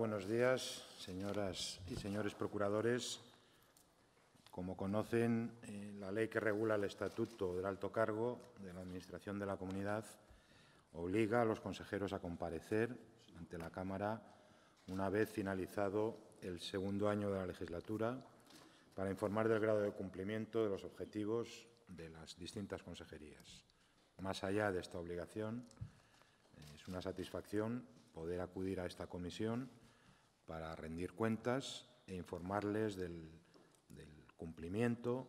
Buenos días, señoras y señores procuradores. Como conocen, eh, la ley que regula el estatuto del alto cargo de la Administración de la Comunidad obliga a los consejeros a comparecer ante la Cámara una vez finalizado el segundo año de la legislatura para informar del grado de cumplimiento de los objetivos de las distintas consejerías. Más allá de esta obligación, eh, es una satisfacción poder acudir a esta comisión para rendir cuentas e informarles del, cumplimiento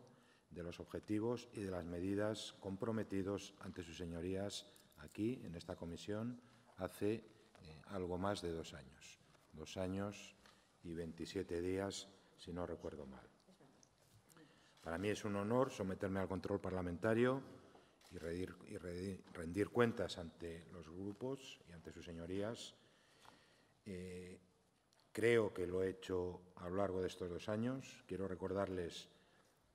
de los objetivos y de las medidas comprometidos ante sus señorías aquí, en esta comisión, hace eh, algo más de dos años. Dos años y 27 días, si no recuerdo mal. Para mí es un honor someterme al control parlamentario y, rendir cuentas ante los grupos y ante sus señorías. Eh, Creo que lo he hecho a lo largo de estos dos años. Quiero recordarles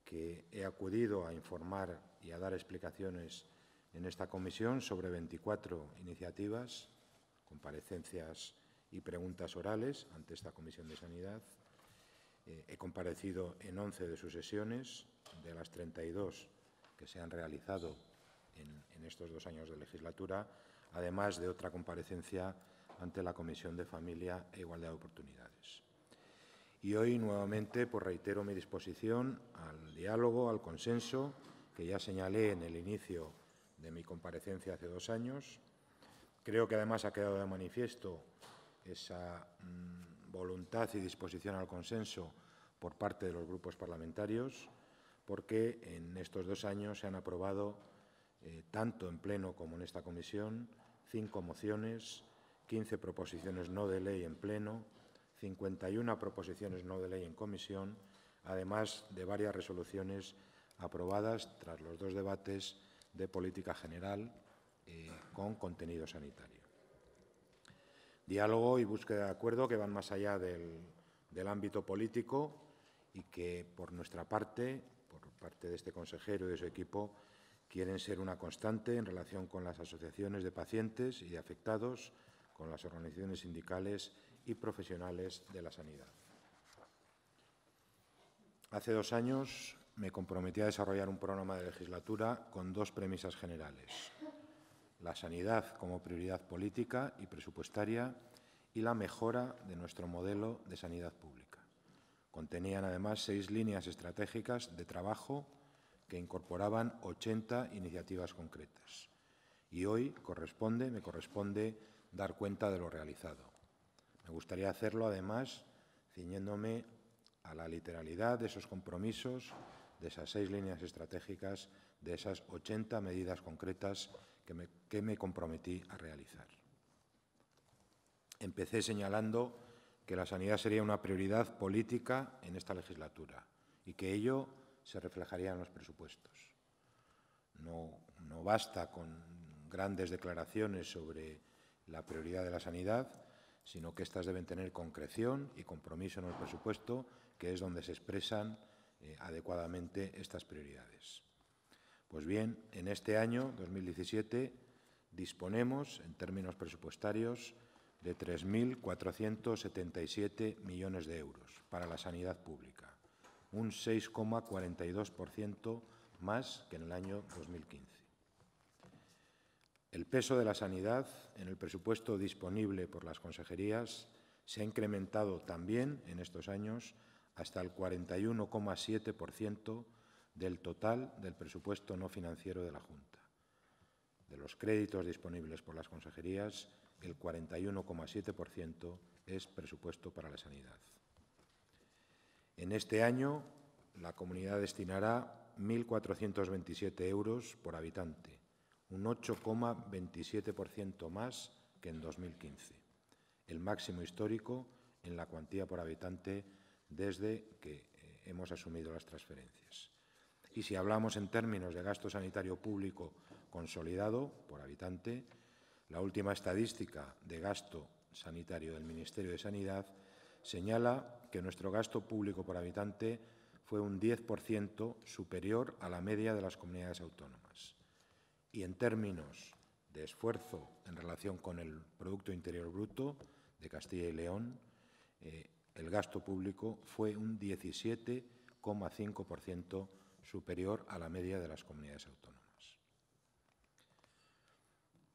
que he acudido a informar y a dar explicaciones en esta comisión sobre 24 iniciativas, comparecencias y preguntas orales ante esta comisión de sanidad. Eh, he comparecido en 11 de sus sesiones, de las 32 que se han realizado en estos dos años de legislatura, además de otra comparecencia ante la Comisión de Familia e Igualdad de Oportunidades. Y hoy nuevamente pues, reitero mi disposición al diálogo, al consenso, que ya señalé en el inicio de mi comparecencia hace dos años. Creo que además ha quedado de manifiesto esa mm, voluntad y disposición al consenso por parte de los grupos parlamentarios, porque en estos dos años se han aprobado, eh, tanto en Pleno como en esta comisión, cinco mociones 15 proposiciones no de ley en pleno, 51 proposiciones no de ley en comisión, además de varias resoluciones aprobadas tras los dos debates de política general eh, con contenido sanitario. Diálogo y búsqueda de acuerdo que van más allá del ámbito político y que, por nuestra parte, por parte de este consejero y de su equipo, quieren ser una constante en relación con las asociaciones de pacientes y de afectados, con las organizaciones sindicales y profesionales de la sanidad. Hace dos años me comprometí a desarrollar un programa de legislatura con dos premisas generales. La sanidad como prioridad política y presupuestaria y la mejora de nuestro modelo de sanidad pública. Contenían además seis líneas estratégicas de trabajo que incorporaban 80 iniciativas concretas. Y hoy corresponde, me corresponde dar cuenta de lo realizado. Me gustaría hacerlo, además, ciñéndome a la literalidad de esos compromisos, de esas seis líneas estratégicas, de esas 80 medidas concretas que me, comprometí a realizar. Empecé señalando que la sanidad sería una prioridad política en esta legislatura y que ello se reflejaría en los presupuestos. no basta con grandes declaraciones sobre la prioridad de la sanidad, sino que éstas deben tener concreción y compromiso en el presupuesto, que es donde se expresan eh, adecuadamente estas prioridades. Pues bien, en este año, 2017, disponemos, en términos presupuestarios, de 3.477 millones de euros para la sanidad pública, un 6,42% más que en el año 2015. El peso de la sanidad en el presupuesto disponible por las consejerías se ha incrementado también en estos años hasta el 41,7% del total del presupuesto no financiero de la Junta. De los créditos disponibles por las consejerías, el 41,7% es presupuesto para la sanidad. En este año, la comunidad destinará 1.427 euros por habitante, un 8,27% más que en 2015, el máximo histórico en la cuantía por habitante desde que eh, hemos asumido las transferencias. Y si hablamos en términos de gasto sanitario público consolidado por habitante, la última estadística de gasto sanitario del Ministerio de Sanidad señala que nuestro gasto público por habitante fue un 10% superior a la media de las comunidades autónomas y en términos de esfuerzo en relación con el Producto Interior Bruto de Castilla y León, eh, el gasto público fue un 17,5% superior a la media de las comunidades autónomas.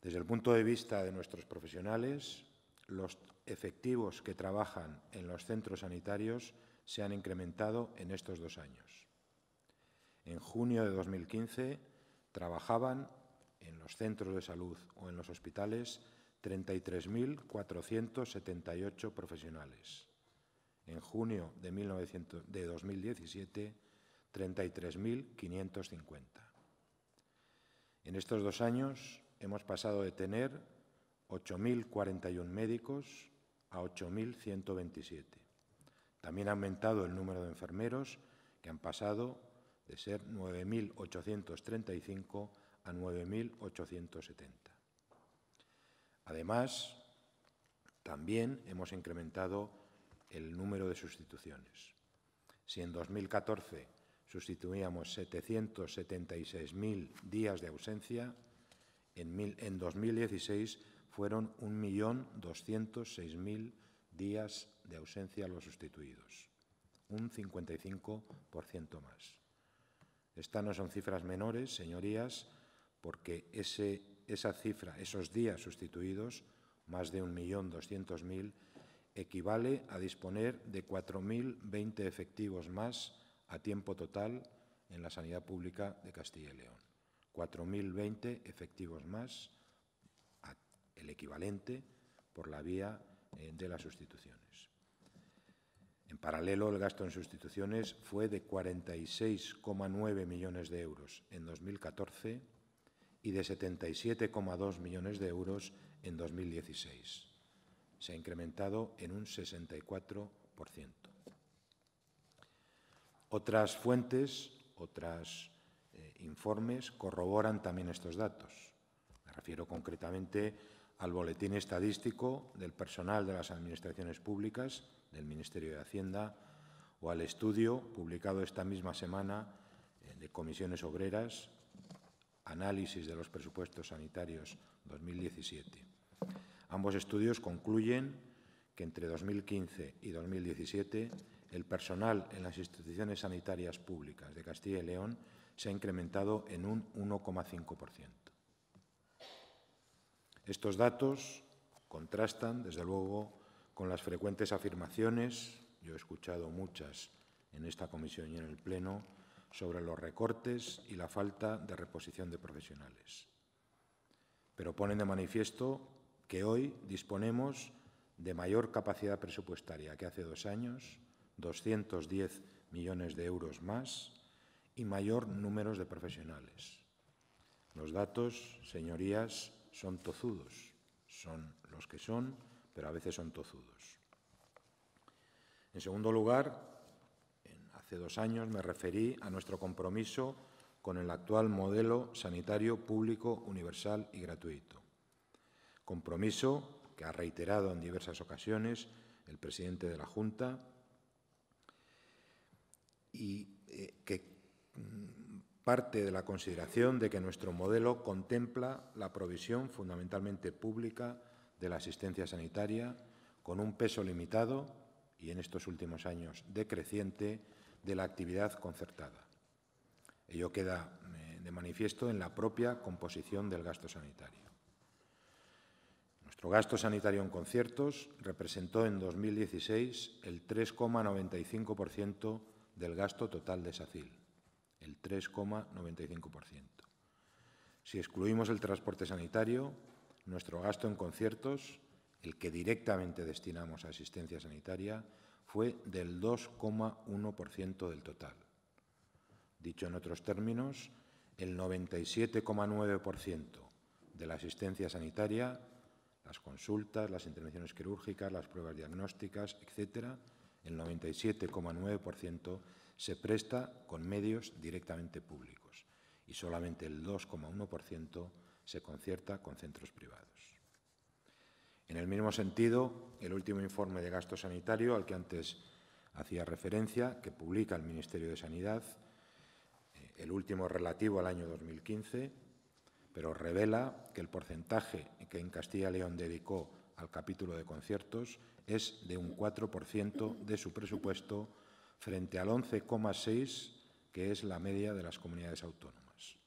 Desde el punto de vista de nuestros profesionales, los efectivos que trabajan en los centros sanitarios se han incrementado en estos dos años. En junio de 2015 trabajaban en los centros de salud o en los hospitales 33.478 profesionales. En junio de, 2017, 33.550. En estos dos años hemos pasado de tener 8.041 médicos a 8.127. También ha aumentado el número de enfermeros, que han pasado de ser 9.835 a 9.870. Además, también hemos incrementado el número de sustituciones. Si en 2014 sustituíamos 776.000 días de ausencia, en, 2016 fueron 1.206.000 días de ausencia los sustituidos, un 55% más. Estas no son cifras menores, señorías, porque esa cifra, esos días sustituidos, más de 1.200.000, equivale a disponer de 4.020 efectivos más a tiempo total en la sanidad pública de Castilla y León. 4.020 efectivos más, el equivalente por la vía eh, de las sustituciones. En paralelo, el gasto en sustituciones fue de 46,9 millones de euros en 2014 y de 77,2 millones de euros en 2016. Se ha incrementado en un 64%. Otras fuentes, otros eh, informes corroboran también estos datos. Me refiero concretamente al boletín estadístico del personal de las administraciones públicas del Ministerio de Hacienda o al estudio publicado esta misma semana eh, de comisiones obreras Análisis de los presupuestos sanitarios 2017. Ambos estudios concluyen que entre 2015 y 2017 el personal en las instituciones sanitarias públicas de Castilla y León se ha incrementado en un 1,5%. Estos datos contrastan, desde luego, con las frecuentes afirmaciones, yo he escuchado muchas en esta comisión y en el Pleno, sobre los recortes y la falta de reposición de profesionales. Pero ponen de manifiesto que hoy disponemos de mayor capacidad presupuestaria que hace dos años, 210 millones de euros más y mayor número de profesionales. Los datos, señorías, son tozudos, son los que son, pero a veces son tozudos. En segundo lugar, Hace dos años me referí a nuestro compromiso con el actual modelo sanitario público universal y gratuito. Compromiso que ha reiterado en diversas ocasiones el presidente de la Junta y eh, que mm, parte de la consideración de que nuestro modelo contempla la provisión fundamentalmente pública de la asistencia sanitaria con un peso limitado y en estos últimos años decreciente de la actividad concertada. Ello queda eh, de manifiesto en la propia composición del gasto sanitario. Nuestro gasto sanitario en conciertos representó en 2016 el 3,95% del gasto total de SACIL, el 3,95%. Si excluimos el transporte sanitario, nuestro gasto en conciertos, el que directamente destinamos a asistencia sanitaria, fue del 2,1% del total. Dicho en otros términos, el 97,9% de la asistencia sanitaria, las consultas, las intervenciones quirúrgicas, las pruebas diagnósticas, etc., el 97,9% se presta con medios directamente públicos y solamente el 2,1% se concierta con centros privados. En el mismo sentido, el último informe de gasto sanitario al que antes hacía referencia, que publica el Ministerio de Sanidad, eh, el último relativo al año 2015, pero revela que el porcentaje que en Castilla y León dedicó al capítulo de conciertos es de un 4% de su presupuesto frente al 11,6% que es la media de las comunidades autónomas.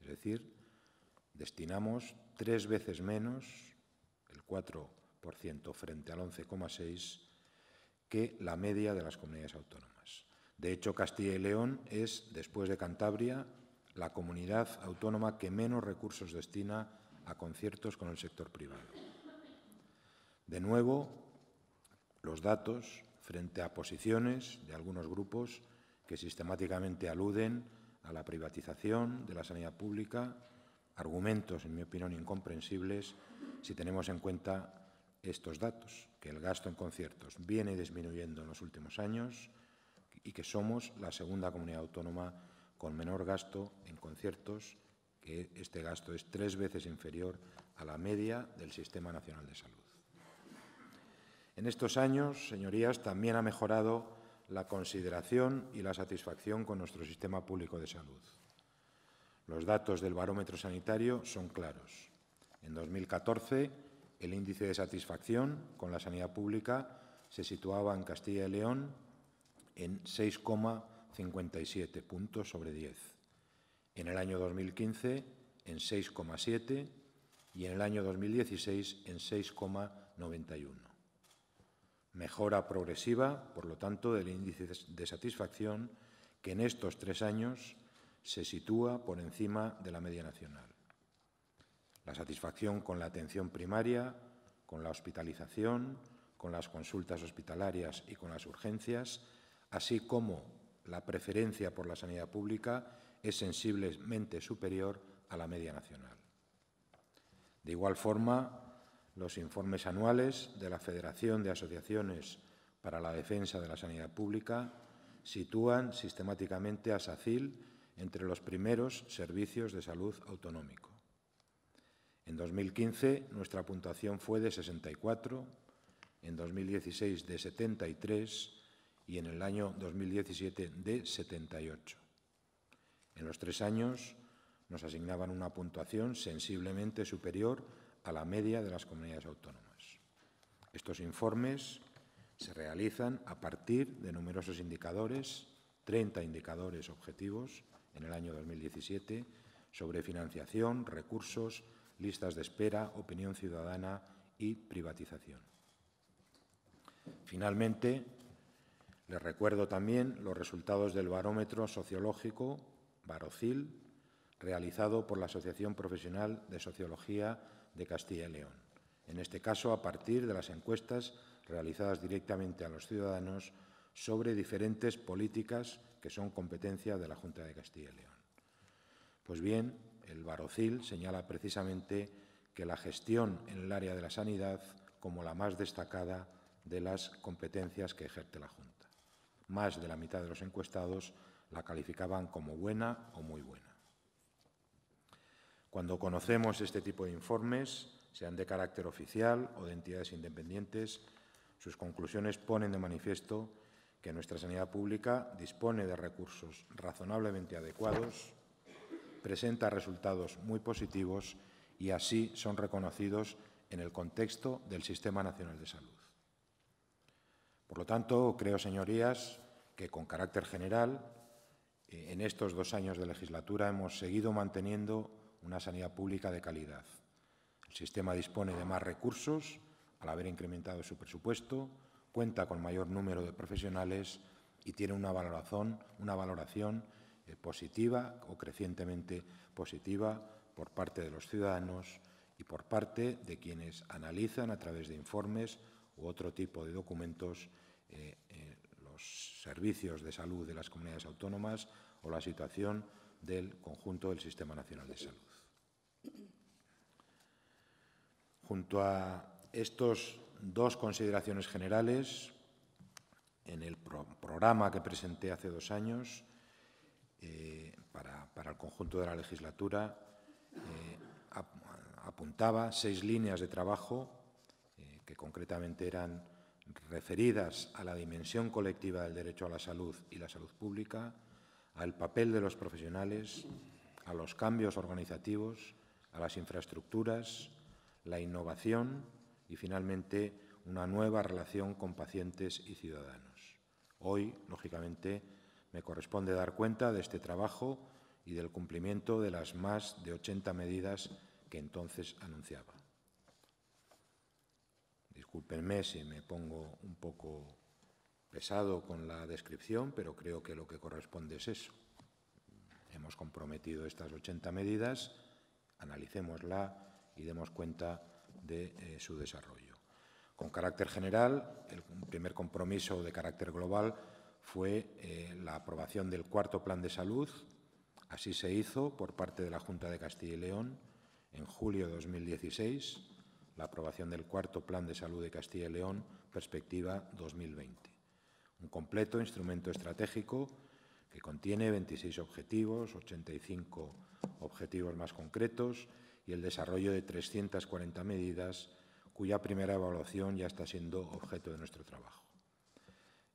Es decir, destinamos tres veces menos 4% frente al 11,6% que la media de las comunidades autónomas. De hecho, Castilla y León es, después de Cantabria, la comunidad autónoma que menos recursos destina a conciertos con el sector privado. De nuevo, los datos frente a posiciones de algunos grupos que sistemáticamente aluden a la privatización de la sanidad pública, argumentos, en mi opinión, incomprensibles si tenemos en cuenta estos datos, que el gasto en conciertos viene disminuyendo en los últimos años y que somos la segunda comunidad autónoma con menor gasto en conciertos, que este gasto es tres veces inferior a la media del Sistema Nacional de Salud. En estos años, señorías, también ha mejorado la consideración y la satisfacción con nuestro sistema público de salud. Los datos del barómetro sanitario son claros. En 2014, el índice de satisfacción con la sanidad pública se situaba en Castilla y León en 6,57 puntos sobre 10. En el año 2015, en 6,7 y en el año 2016 en 6,91. Mejora progresiva, por lo tanto, del índice de satisfacción que en estos tres años se sitúa por encima de la media nacional. La satisfacción con la atención primaria, con la hospitalización, con las consultas hospitalarias y con las urgencias, así como la preferencia por la sanidad pública es sensiblemente superior a la media nacional. De igual forma, los informes anuales de la Federación de Asociaciones para la Defensa de la Sanidad Pública sitúan sistemáticamente a SACIL entre los primeros servicios de salud autonómicos. En 2015 nuestra puntuación fue de 64, en 2016 de 73 y en el año 2017 de 78. En los tres años nos asignaban una puntuación sensiblemente superior a la media de las comunidades autónomas. Estos informes se realizan a partir de numerosos indicadores, 30 indicadores objetivos en el año 2017, sobre financiación, recursos, listas de espera, opinión ciudadana y privatización. Finalmente, les recuerdo también los resultados del barómetro sociológico Barocil, realizado por la Asociación Profesional de Sociología de Castilla y León. En este caso, a partir de las encuestas realizadas directamente a los ciudadanos sobre diferentes políticas que son competencia de la Junta de Castilla y León. Pues bien, el Barocil señala precisamente que la gestión en el área de la sanidad como la más destacada de las competencias que ejerce la Junta. Más de la mitad de los encuestados la calificaban como buena o muy buena. Cuando conocemos este tipo de informes, sean de carácter oficial o de entidades independientes, sus conclusiones ponen de manifiesto que nuestra sanidad pública dispone de recursos razonablemente adecuados presenta resultados muy positivos y así son reconocidos en el contexto del Sistema Nacional de Salud. Por lo tanto, creo, señorías, que con carácter general, eh, en estos dos años de legislatura hemos seguido manteniendo una sanidad pública de calidad. El sistema dispone de más recursos al haber incrementado su presupuesto, cuenta con mayor número de profesionales y tiene una valoración, una valoración eh, positiva o crecientemente positiva por parte de los ciudadanos y por parte de quienes analizan a través de informes u otro tipo de documentos eh, eh, los servicios de salud de las comunidades autónomas o la situación del conjunto del Sistema Nacional de Salud. Junto a estas dos consideraciones generales, en el programa que presenté hace dos años, eh, para, el conjunto de la legislatura eh, apuntaba seis líneas de trabajo eh, que concretamente eran referidas a la dimensión colectiva del derecho a la salud y la salud pública, al papel de los profesionales, a los cambios organizativos, a las infraestructuras, la innovación y, finalmente, una nueva relación con pacientes y ciudadanos. Hoy, lógicamente, me corresponde dar cuenta de este trabajo y del cumplimiento de las más de 80 medidas que entonces anunciaba. Discúlpenme si me pongo un poco pesado con la descripción, pero creo que lo que corresponde es eso. Hemos comprometido estas 80 medidas, analicémosla y demos cuenta de eh, su desarrollo. Con carácter general, el primer compromiso de carácter global fue eh, la aprobación del cuarto plan de salud. Así se hizo por parte de la Junta de Castilla y León en julio de 2016, la aprobación del cuarto plan de salud de Castilla y León, perspectiva 2020. Un completo instrumento estratégico que contiene 26 objetivos, 85 objetivos más concretos y el desarrollo de 340 medidas cuya primera evaluación ya está siendo objeto de nuestro trabajo.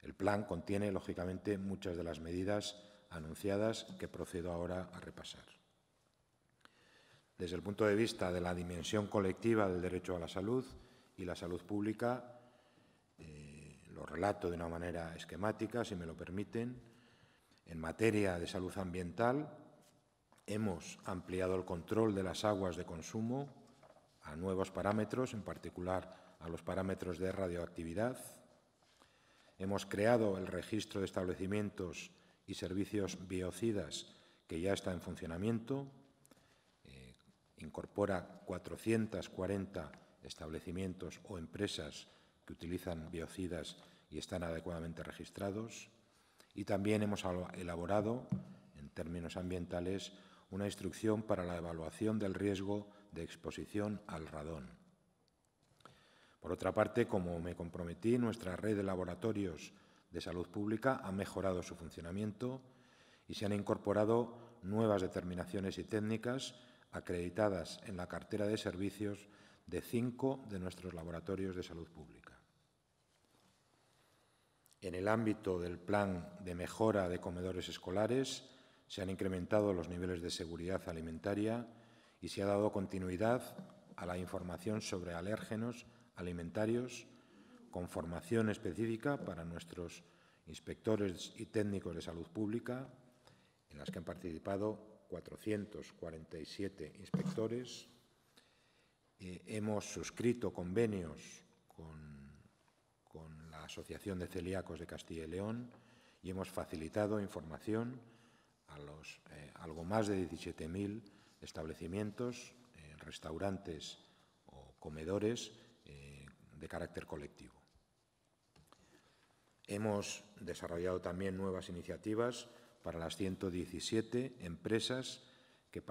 El plan contiene, lógicamente, muchas de las medidas anunciadas que procedo ahora a repasar. Desde el punto de vista de la dimensión colectiva del derecho a la salud y la salud pública, eh, lo relato de una manera esquemática, si me lo permiten. En materia de salud ambiental, hemos ampliado el control de las aguas de consumo a nuevos parámetros, en particular a los parámetros de radioactividad, Hemos creado el registro de establecimientos y servicios biocidas que ya está en funcionamiento. Eh, incorpora 440 establecimientos o empresas que utilizan biocidas y están adecuadamente registrados. Y también hemos elaborado, en términos ambientales, una instrucción para la evaluación del riesgo de exposición al radón. Por otra parte, como me comprometí, nuestra red de laboratorios de salud pública ha mejorado su funcionamiento y se han incorporado nuevas determinaciones y técnicas acreditadas en la cartera de servicios de cinco de nuestros laboratorios de salud pública. En el ámbito del plan de mejora de comedores escolares se han incrementado los niveles de seguridad alimentaria y se ha dado continuidad a la información sobre alérgenos alimentarios con formación específica para nuestros inspectores y técnicos de salud pública, en las que han participado 447 inspectores. Eh, hemos suscrito convenios con, la Asociación de Celíacos de Castilla y León y hemos facilitado información a los eh, algo más de 17.000 establecimientos, eh, restaurantes o comedores de carácter colectivo. Hemos desarrollado también nuevas iniciativas para las 117 empresas que,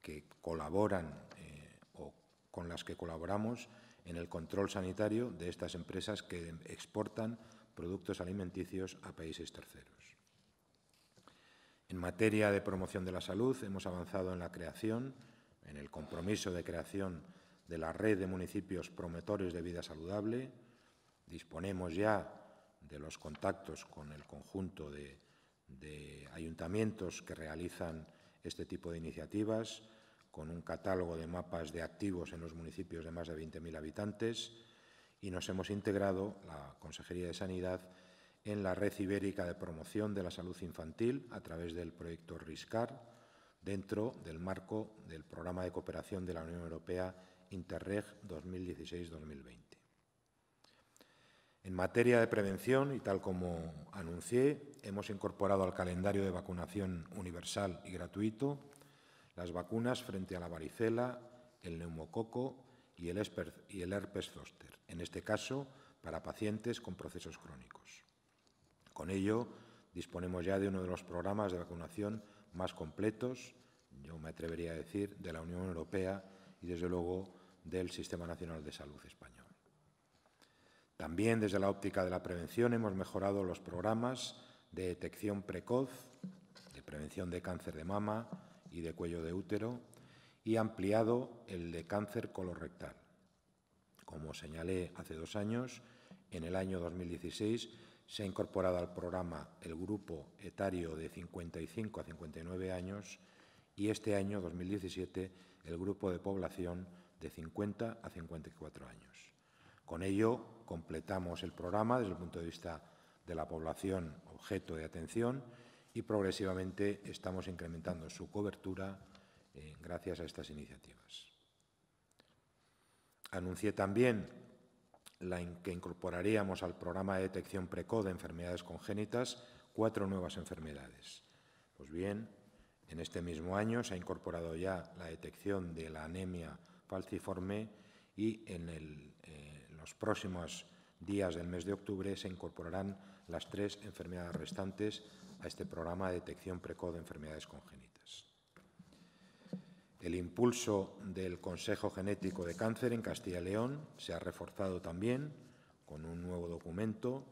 que colaboran eh, o con las que colaboramos en el control sanitario de estas empresas que exportan productos alimenticios a países terceros. En materia de promoción de la salud, hemos avanzado en la creación, en el compromiso de creación de la red de municipios promotores de vida saludable. Disponemos ya de los contactos con el conjunto de, de ayuntamientos que realizan este tipo de iniciativas, con un catálogo de mapas de activos en los municipios de más de 20.000 habitantes y nos hemos integrado, la Consejería de Sanidad, en la Red Ibérica de Promoción de la Salud Infantil a través del proyecto RISCAR, dentro del marco del Programa de Cooperación de la Unión Europea Interreg 2016-2020. En materia de prevención, y tal como anuncié, hemos incorporado al calendario de vacunación universal y gratuito las vacunas frente a la varicela, el neumococo y el, y el herpes zóster, en este caso para pacientes con procesos crónicos. Con ello, disponemos ya de uno de los programas de vacunación más completos, yo me atrevería a decir, de la Unión Europea y, desde luego, del Sistema Nacional de Salud Español. También desde la óptica de la prevención hemos mejorado los programas de detección precoz, de prevención de cáncer de mama y de cuello de útero y ampliado el de cáncer colorectal. Como señalé hace dos años, en el año 2016 se ha incorporado al programa el grupo etario de 55 a 59 años y este año, 2017, el grupo de población de 50 a 54 años. Con ello completamos el programa desde el punto de vista de la población objeto de atención y progresivamente estamos incrementando su cobertura eh, gracias a estas iniciativas. Anuncié también que incorporaríamos al programa de detección precoz de enfermedades congénitas cuatro nuevas enfermedades. Pues bien, en este mismo año se ha incorporado ya la detección de la anemia falciforme y en eh, los próximos días del mes de octubre se incorporarán las tres enfermedades restantes a este programa de detección precoz de enfermedades congénitas. El impulso del Consejo Genético de Cáncer en Castilla y León se ha reforzado también con un nuevo documento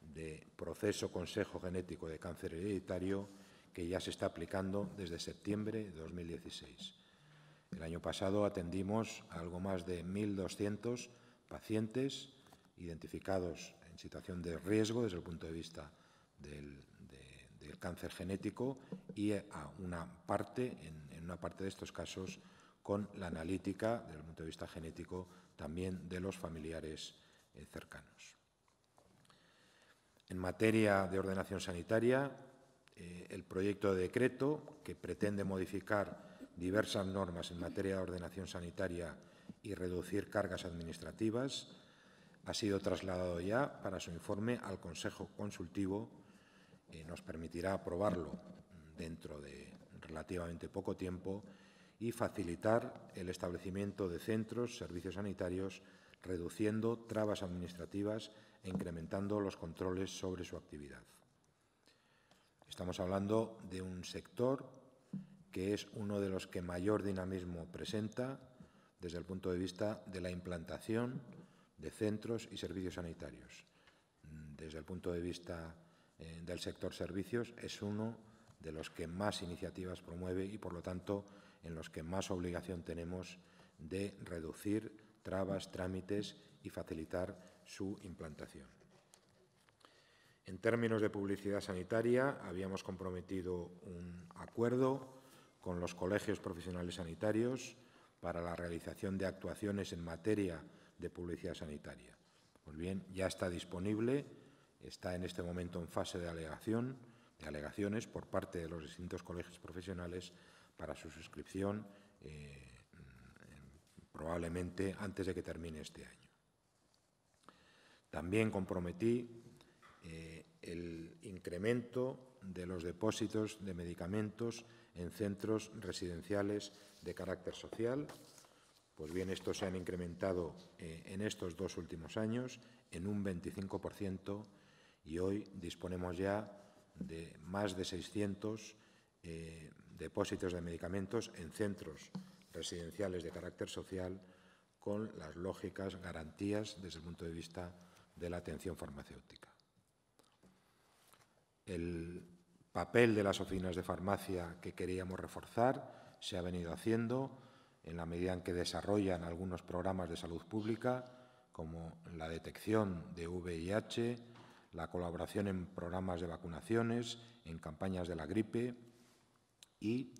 de proceso Consejo Genético de Cáncer Hereditario que ya se está aplicando desde septiembre de 2016 el año pasado atendimos a algo más de 1.200 pacientes identificados en situación de riesgo desde el punto de vista del, cáncer genético y a una parte, en, una parte de estos casos, con la analítica desde el punto de vista genético también de los familiares eh, cercanos. En materia de ordenación sanitaria, eh, el proyecto de decreto que pretende modificar diversas normas en materia de ordenación sanitaria y reducir cargas administrativas, ha sido trasladado ya para su informe al Consejo Consultivo. que nos permitirá aprobarlo dentro de relativamente poco tiempo y facilitar el establecimiento de centros, servicios sanitarios, reduciendo trabas administrativas e incrementando los controles sobre su actividad. Estamos hablando de un sector que es uno de los que mayor dinamismo presenta desde el punto de vista de la implantación de centros y servicios sanitarios. Mm, desde el punto de vista eh, del sector servicios es uno de los que más iniciativas promueve y, por lo tanto, en los que más obligación tenemos de reducir trabas, trámites y facilitar su implantación. En términos de publicidad sanitaria, habíamos comprometido un acuerdo con los colegios profesionales sanitarios para la realización de actuaciones en materia de publicidad sanitaria. Pues bien, ya está disponible, está en este momento en fase de alegación, de alegaciones por parte de los distintos colegios profesionales para su suscripción, eh, probablemente antes de que termine este año. También comprometí eh, el incremento de los depósitos de medicamentos en centros residenciales de carácter social. Pues bien, estos se han incrementado eh, en estos dos últimos años en un 25% y hoy disponemos ya de más de 600 eh, depósitos de medicamentos en centros residenciales de carácter social con las lógicas garantías desde el punto de vista de la atención farmacéutica. El papel de las oficinas de farmacia que queríamos reforzar se ha venido haciendo en la medida en que desarrollan algunos programas de salud pública, como la detección de VIH, la colaboración en programas de vacunaciones, en campañas de la gripe y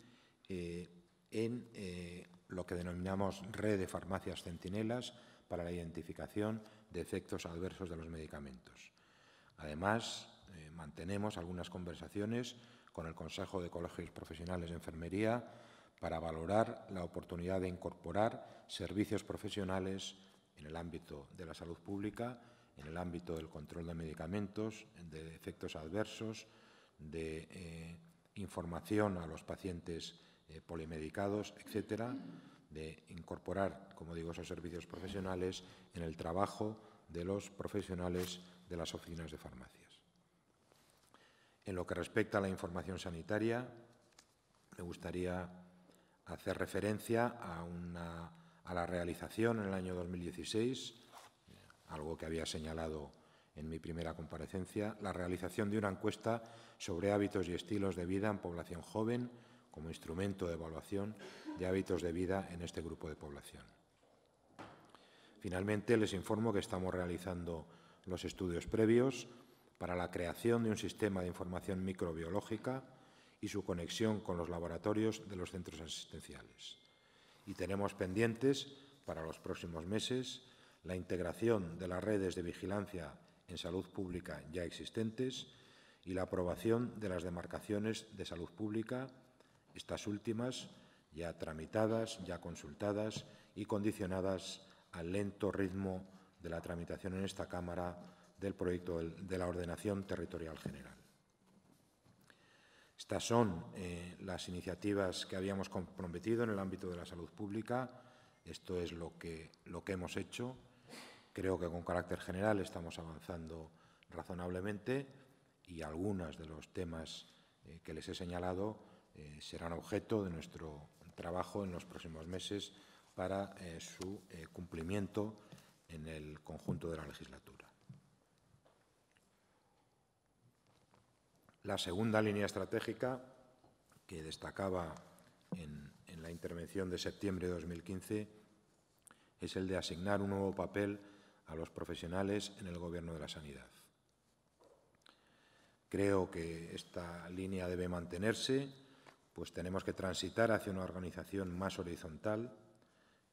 eh, en eh, lo que denominamos red de farmacias centinelas para la identificación de efectos adversos de los medicamentos. Además, eh, mantenemos algunas conversaciones con el Consejo de Colegios Profesionales de Enfermería para valorar la oportunidad de incorporar servicios profesionales en el ámbito de la salud pública, en el ámbito del control de medicamentos, de efectos adversos, de eh, información a los pacientes eh, polimedicados, etcétera, de incorporar, como digo, esos servicios profesionales en el trabajo de los profesionales de las oficinas de farmacia. En lo que respecta a la información sanitaria, me gustaría hacer referencia a, la realización en el año 2016, algo que había señalado en mi primera comparecencia, la realización de una encuesta sobre hábitos y estilos de vida en población joven como instrumento de evaluación de hábitos de vida en este grupo de población. Finalmente, les informo que estamos realizando los estudios previos para la creación de un sistema de información microbiológica y su conexión con los laboratorios de los centros asistenciales. Y tenemos pendientes para los próximos meses la integración de las redes de vigilancia en salud pública ya existentes y la aprobación de las demarcaciones de salud pública, estas últimas ya tramitadas, ya consultadas y condicionadas al lento ritmo de la tramitación en esta Cámara del proyecto de la ordenación territorial general. Estas son eh, las iniciativas que habíamos comprometido en el ámbito de la salud pública. Esto es lo que, lo que hemos hecho. Creo que con carácter general estamos avanzando razonablemente y algunos de los temas eh, que les he señalado eh, serán objeto de nuestro trabajo en los próximos meses para su cumplimiento en el conjunto de la legislatura. La segunda línea estratégica que destacaba en, la intervención de septiembre de 2015 es el de asignar un nuevo papel a los profesionales en el Gobierno de la Sanidad. Creo que esta línea debe mantenerse, pues tenemos que transitar hacia una organización más horizontal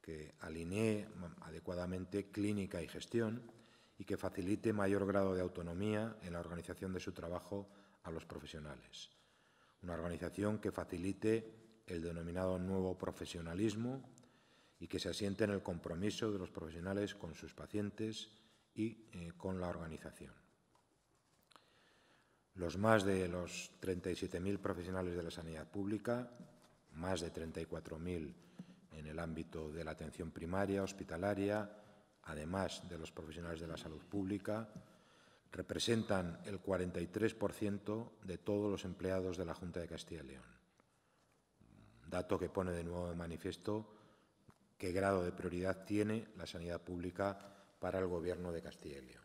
que alinee adecuadamente clínica y gestión y que facilite mayor grado de autonomía en la organización de su trabajo a los profesionales. Una organización que facilite el denominado nuevo profesionalismo y que se asiente en el compromiso de los profesionales con sus pacientes y eh, con la organización. Los más de los 37.000 profesionales de la sanidad pública, más de 34.000 en el ámbito de la atención primaria, hospitalaria, además de los profesionales de la salud pública, representan el 43% de todos los empleados de la Junta de Castilla y León. Dato que pone de nuevo de manifiesto qué grado de prioridad tiene la sanidad pública para el Gobierno de Castilla y León.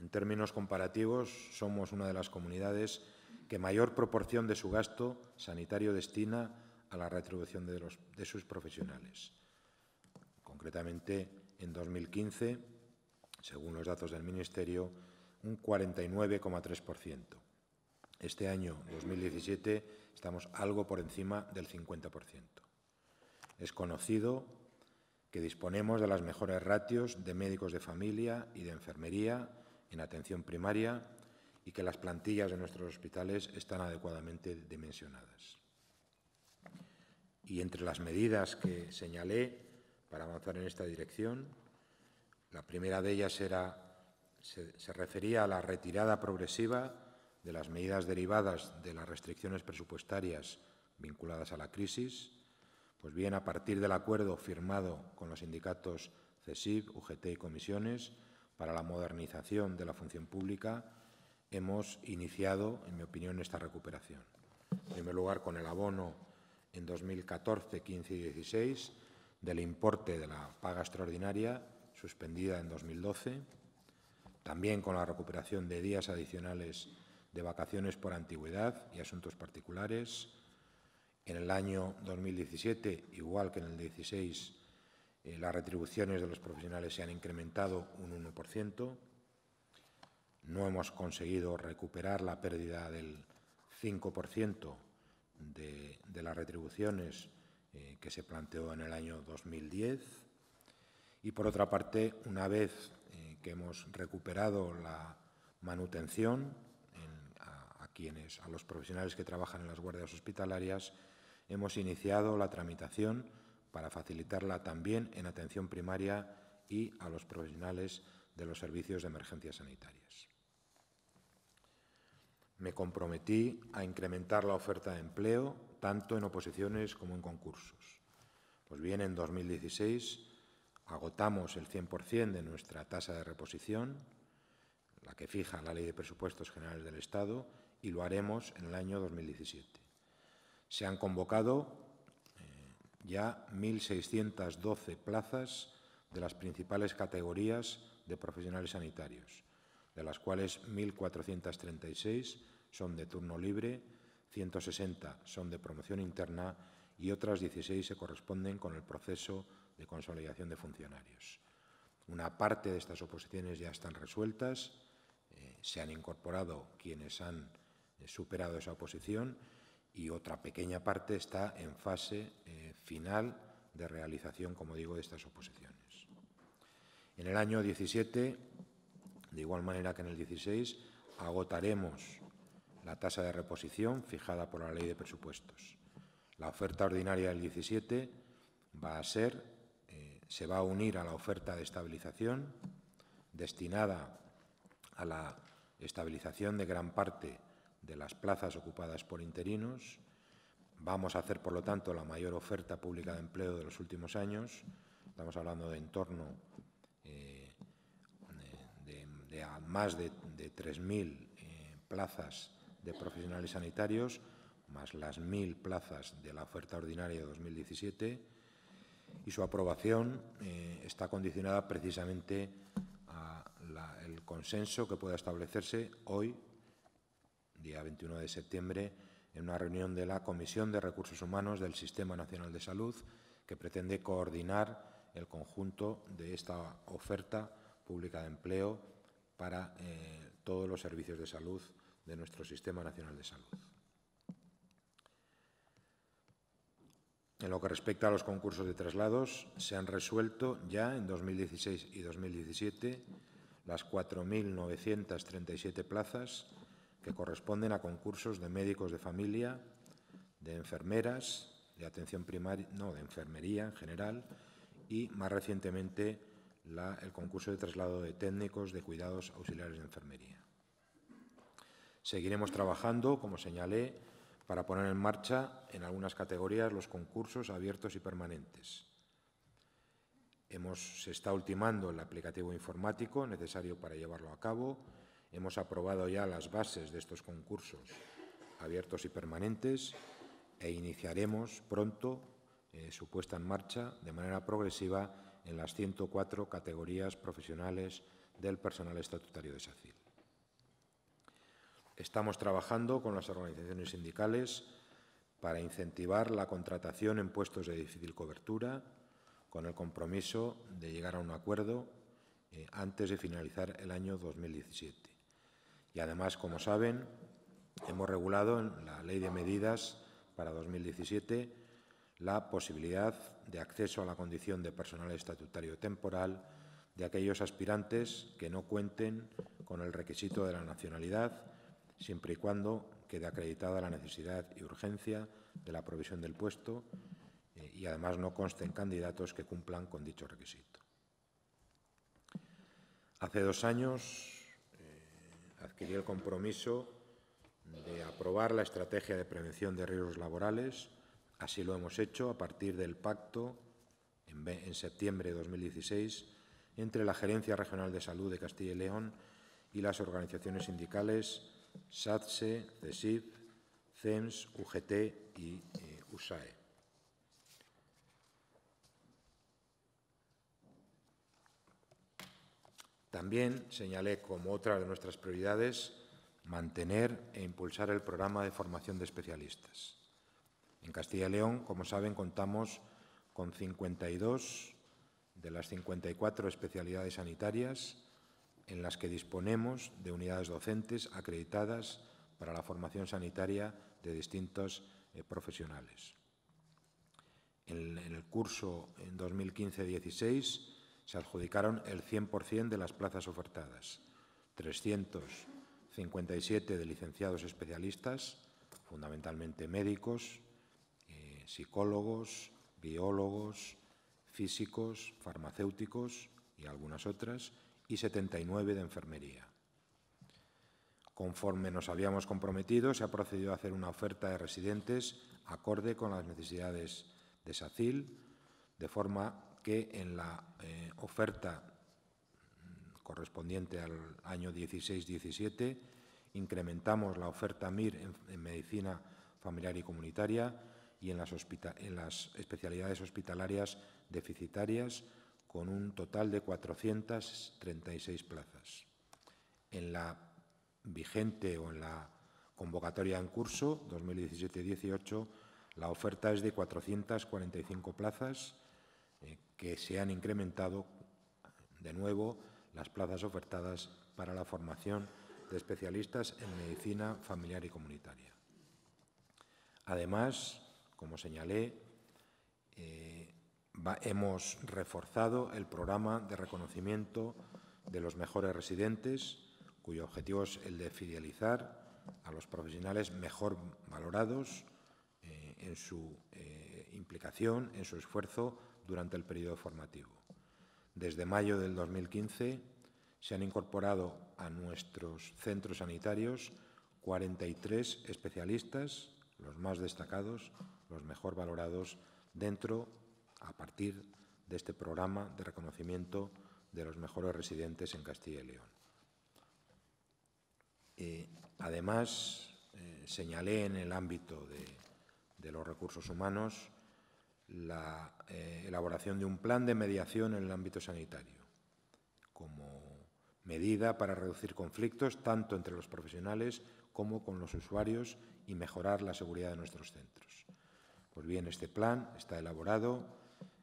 En términos comparativos, somos una de las comunidades que mayor proporción de su gasto sanitario destina a la retribución de, de sus profesionales. Concretamente, en 2015 según los datos del Ministerio, un 49,3%. Este año 2017 estamos algo por encima del 50%. Es conocido que disponemos de las mejores ratios de médicos de familia y de enfermería en atención primaria y que las plantillas de nuestros hospitales están adecuadamente dimensionadas. Y entre las medidas que señalé para avanzar en esta dirección la primera de ellas era, se, refería a la retirada progresiva de las medidas derivadas de las restricciones presupuestarias vinculadas a la crisis. Pues bien, a partir del acuerdo firmado con los sindicatos CESIB, UGT y comisiones para la modernización de la función pública, hemos iniciado, en mi opinión, esta recuperación. En primer lugar, con el abono en 2014, 15 y 16 del importe de la paga extraordinaria suspendida en 2012, también con la recuperación de días adicionales de vacaciones por antigüedad y asuntos particulares. En el año 2017, igual que en el 16, eh, las retribuciones de los profesionales se han incrementado un 1%. No hemos conseguido recuperar la pérdida del 5% de, las retribuciones eh, que se planteó en el año 2010 y por otra parte, una vez eh, que hemos recuperado la manutención a, quienes, a los profesionales que trabajan en las guardias hospitalarias, hemos iniciado la tramitación para facilitarla también en atención primaria y a los profesionales de los servicios de emergencias sanitarias. Me comprometí a incrementar la oferta de empleo tanto en oposiciones como en concursos. Pues bien, en 2016 agotamos el 100% de nuestra tasa de reposición, la que fija la Ley de Presupuestos Generales del Estado, y lo haremos en el año 2017. Se han convocado eh, ya 1.612 plazas de las principales categorías de profesionales sanitarios, de las cuales 1.436 son de turno libre, 160 son de promoción interna y otras 16 se corresponden con el proceso de consolidación de funcionarios. Una parte de estas oposiciones ya están resueltas, eh, se han incorporado quienes han eh, superado esa oposición y otra pequeña parte está en fase eh, final de realización, como digo, de estas oposiciones. En el año 17, de igual manera que en el 16, agotaremos la tasa de reposición fijada por la Ley de Presupuestos. La oferta ordinaria del 17 va a ser se va a unir a la oferta de estabilización destinada a la estabilización de gran parte de las plazas ocupadas por interinos. Vamos a hacer, por lo tanto, la mayor oferta pública de empleo de los últimos años. Estamos hablando de en torno eh, de, más de, 3.000 eh, plazas de profesionales sanitarios, más las 1.000 plazas de la oferta ordinaria de 2017 y su aprobación eh, está condicionada precisamente al consenso que pueda establecerse hoy, día 21 de septiembre, en una reunión de la Comisión de Recursos Humanos del Sistema Nacional de Salud, que pretende coordinar el conjunto de esta oferta pública de empleo para eh, todos los servicios de salud de nuestro Sistema Nacional de Salud. En lo que respecta a los concursos de traslados, se han resuelto ya en 2016 y 2017 las 4.937 plazas que corresponden a concursos de médicos de familia, de enfermeras, de atención primaria, no, de enfermería en general y más recientemente el concurso de traslado de técnicos de cuidados auxiliares de enfermería. Seguiremos trabajando, como señalé, para poner en marcha, en algunas categorías, los concursos abiertos y permanentes. Hemos, se está ultimando el aplicativo informático necesario para llevarlo a cabo. Hemos aprobado ya las bases de estos concursos abiertos y permanentes e iniciaremos pronto eh, su puesta en marcha de manera progresiva en las 104 categorías profesionales del personal estatutario de SACI. Estamos trabajando con las organizaciones sindicales para incentivar la contratación en puestos de difícil cobertura, con el compromiso de llegar a un acuerdo eh, antes de finalizar el año 2017. Y además, como saben, hemos regulado en la Ley de Medidas para 2017 la posibilidad de acceso a la condición de personal estatutario temporal de aquellos aspirantes que no cuenten con el requisito de la nacionalidad siempre y cuando quede acreditada la necesidad y urgencia de la provisión del puesto eh, y además no consten candidatos que cumplan con dicho requisito. Hace dos años eh, adquirí el compromiso de aprobar la estrategia de prevención de riesgos laborales. Así lo hemos hecho a partir del pacto en, en septiembre de 2016 entre la Gerencia Regional de Salud de Castilla y León y las organizaciones sindicales SATSE, CESIP, CEMS, UGT y eh, USAE. También señalé como otra de nuestras prioridades mantener e impulsar el programa de formación de especialistas. En Castilla y León, como saben, contamos con 52 de las 54 especialidades sanitarias en las que disponemos de unidades docentes acreditadas para la formación sanitaria de distintos eh, profesionales. En, el curso 2015-16 se adjudicaron el 100% de las plazas ofertadas, 357 de licenciados especialistas, fundamentalmente médicos, eh, psicólogos, biólogos, físicos, farmacéuticos y algunas otras, y 79 de enfermería. Conforme nos habíamos comprometido, se ha procedido a hacer una oferta de residentes acorde con las necesidades de SACIL, de forma que en la eh, oferta correspondiente al año 16-17 incrementamos la oferta MIR en, medicina familiar y comunitaria y en las especialidades hospitalarias deficitarias con un total de 436 plazas. En la vigente o en la convocatoria en curso 2017-18, la oferta es de 445 plazas eh, que se han incrementado de nuevo las plazas ofertadas para la formación de especialistas en medicina familiar y comunitaria. Además, como señalé, eh, hemos reforzado el programa de reconocimiento de los mejores residentes, cuyo objetivo es el de fidelizar a los profesionales mejor valorados eh, en su eh, implicación, en su esfuerzo durante el periodo formativo. Desde mayo del 2015 se han incorporado a nuestros centros sanitarios 43 especialistas, los más destacados, los mejor valorados dentro de a partir de este programa de reconocimiento de los mejores residentes en Castilla y León. Eh, además, eh, señalé en el ámbito de, los recursos humanos la eh, elaboración de un plan de mediación en el ámbito sanitario, como medida para reducir conflictos tanto entre los profesionales como con los usuarios y mejorar la seguridad de nuestros centros. Pues bien, este plan está elaborado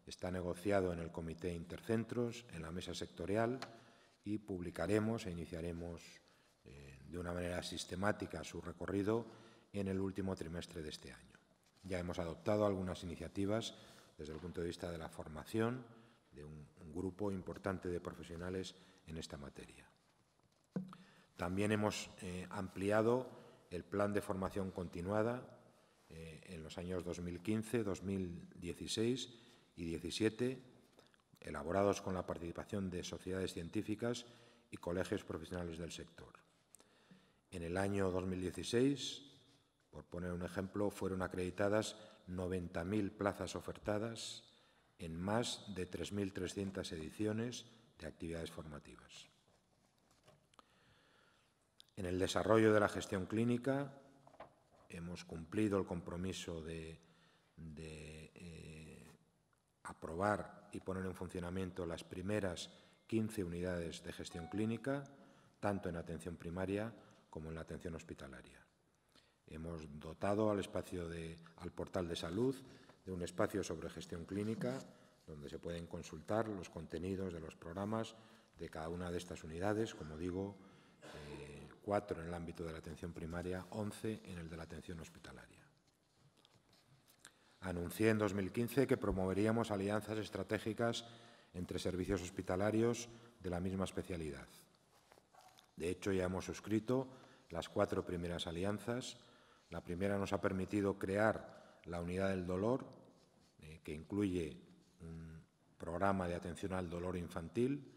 Está negociado en el Comité Intercentros, en la mesa sectorial y publicaremos e iniciaremos eh, de una manera sistemática su recorrido en el último trimestre de este año. Ya hemos adoptado algunas iniciativas desde el punto de vista de la formación de un, grupo importante de profesionales en esta materia. También hemos eh, ampliado el plan de formación continuada eh, en los años 2015, 2016 y 17, elaborados con la participación de sociedades científicas y colegios profesionales del sector. En el año 2016, por poner un ejemplo, fueron acreditadas 90.000 plazas ofertadas en más de 3.300 ediciones de actividades formativas. En el desarrollo de la gestión clínica hemos cumplido el compromiso de, de aprobar y poner en funcionamiento las primeras 15 unidades de gestión clínica, tanto en atención primaria como en la atención hospitalaria. Hemos dotado al, espacio de, al portal de salud de un espacio sobre gestión clínica donde se pueden consultar los contenidos de los programas de cada una de estas unidades, como digo, eh, cuatro en el ámbito de la atención primaria, once en el de la atención hospitalaria. Anuncié en 2015 que promoveríamos alianzas estratégicas entre servicios hospitalarios de la misma especialidad. De hecho, ya hemos suscrito las cuatro primeras alianzas. La primera nos ha permitido crear la unidad del dolor, eh, que incluye un programa de atención al dolor infantil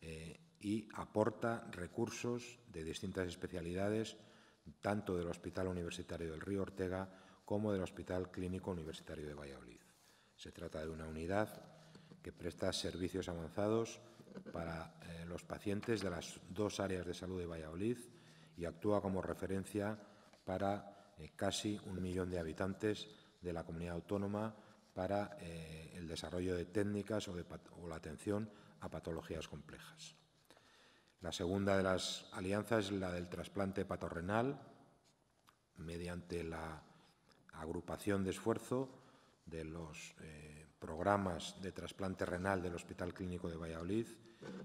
eh, y aporta recursos de distintas especialidades, tanto del Hospital Universitario del Río Ortega como del Hospital Clínico Universitario de Valladolid. Se trata de una unidad que presta servicios avanzados para eh, los pacientes de las dos áreas de salud de Valladolid y actúa como referencia para eh, casi un millón de habitantes de la comunidad autónoma para eh, el desarrollo de técnicas o, o, la atención a patologías complejas. La segunda de las alianzas es la del trasplante patorrenal, mediante la agrupación de esfuerzo de los eh, programas de trasplante renal del Hospital Clínico de Valladolid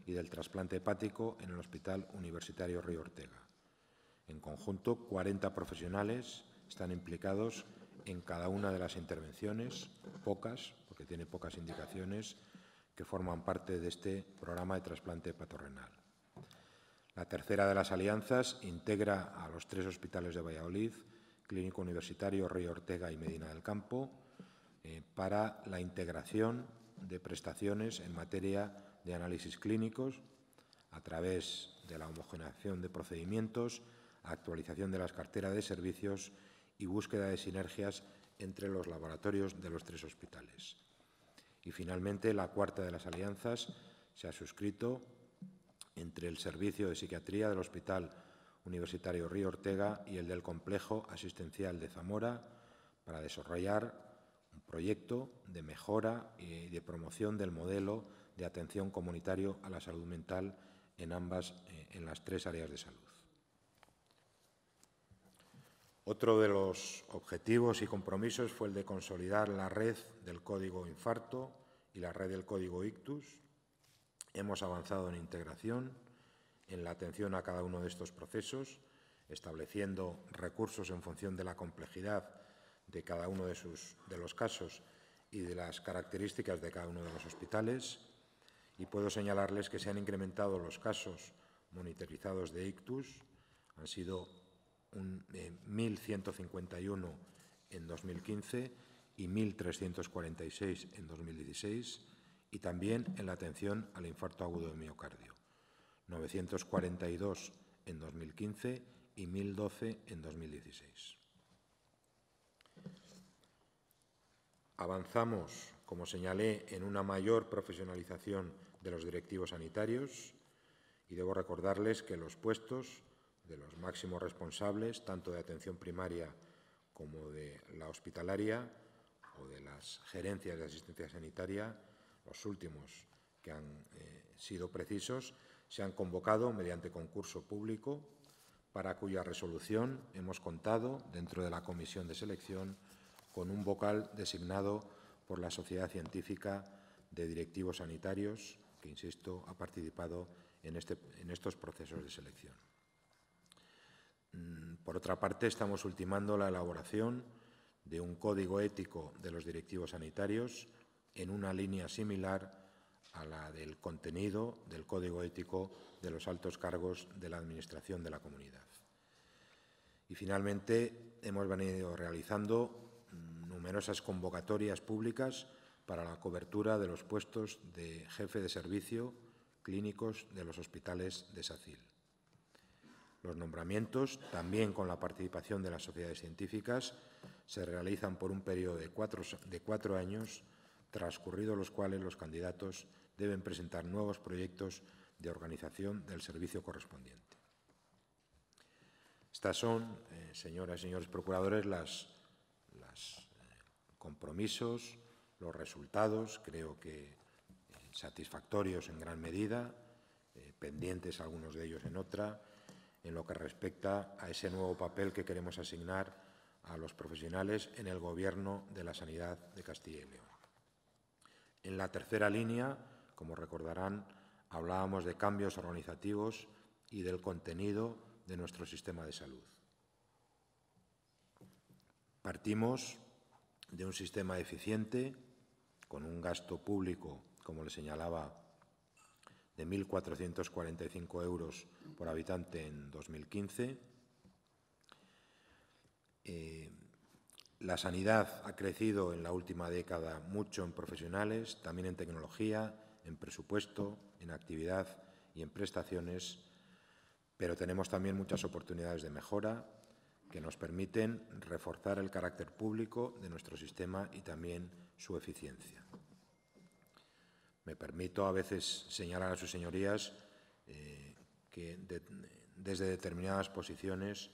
y del trasplante hepático en el Hospital Universitario Río Ortega. En conjunto, 40 profesionales están implicados en cada una de las intervenciones, pocas, porque tiene pocas indicaciones, que forman parte de este programa de trasplante hepatorrenal. La tercera de las alianzas integra a los tres hospitales de Valladolid, Clínico Universitario Rey Ortega y Medina del Campo, eh, para la integración de prestaciones en materia de análisis clínicos a través de la homogeneización de procedimientos, actualización de las carteras de servicios y búsqueda de sinergias entre los laboratorios de los tres hospitales. Y finalmente, la cuarta de las alianzas se ha suscrito entre el Servicio de Psiquiatría del Hospital Universitario Río Ortega y el del Complejo Asistencial de Zamora para desarrollar un proyecto de mejora y de promoción del modelo de atención comunitario a la salud mental en ambas, eh, en las tres áreas de salud. Otro de los objetivos y compromisos fue el de consolidar la red del código infarto y la red del código ictus. Hemos avanzado en integración en la atención a cada uno de estos procesos, estableciendo recursos en función de la complejidad de cada uno de, los casos y de las características de cada uno de los hospitales. Y puedo señalarles que se han incrementado los casos monitorizados de ictus, han sido un, 1.151 eh, en 2015 y 1.346 en 2016, y también en la atención al infarto agudo de miocardio. 942 en 2015 y 1012 en 2016. Avanzamos, como señalé, en una mayor profesionalización de los directivos sanitarios y debo recordarles que los puestos de los máximos responsables, tanto de atención primaria como de la hospitalaria o de las gerencias de asistencia sanitaria, los últimos que han eh, sido precisos, se han convocado mediante concurso público, para cuya resolución hemos contado, dentro de la comisión de selección, con un vocal designado por la Sociedad Científica de Directivos Sanitarios, que, insisto, ha participado en, este, en estos procesos de selección. Mm, por otra parte, estamos ultimando la elaboración de un código ético de los directivos sanitarios en una línea similar a la del contenido del código ético de los altos cargos de la Administración de la Comunidad. Y finalmente hemos venido realizando numerosas convocatorias públicas para la cobertura de los puestos de jefe de servicio clínicos de los hospitales de SACIL. Los nombramientos, también con la participación de las sociedades científicas, se realizan por un periodo de cuatro, de cuatro años transcurridos los cuales los candidatos deben presentar nuevos proyectos de organización del servicio correspondiente. Estas son, eh, señoras y señores procuradores, los las, eh, compromisos, los resultados, creo que eh, satisfactorios en gran medida, pendientes algunos de ellos en otra, en lo que respecta a ese nuevo papel que queremos asignar a los profesionales en el Gobierno de la Sanidad de Castilla y León. En la tercera línea, como recordarán, hablábamos de cambios organizativos y del contenido de nuestro sistema de salud. Partimos de un sistema eficiente, con un gasto público, como le señalaba, de 1.445 euros por habitante en 2015. Eh, la sanidad ha crecido en la última década mucho en profesionales, también en tecnología, en presupuesto, en actividad y en prestaciones, pero tenemos también muchas oportunidades de mejora que nos permiten reforzar el carácter público de nuestro sistema y también su eficiencia. Me permito a veces señalar a sus señorías eh, que desde determinadas posiciones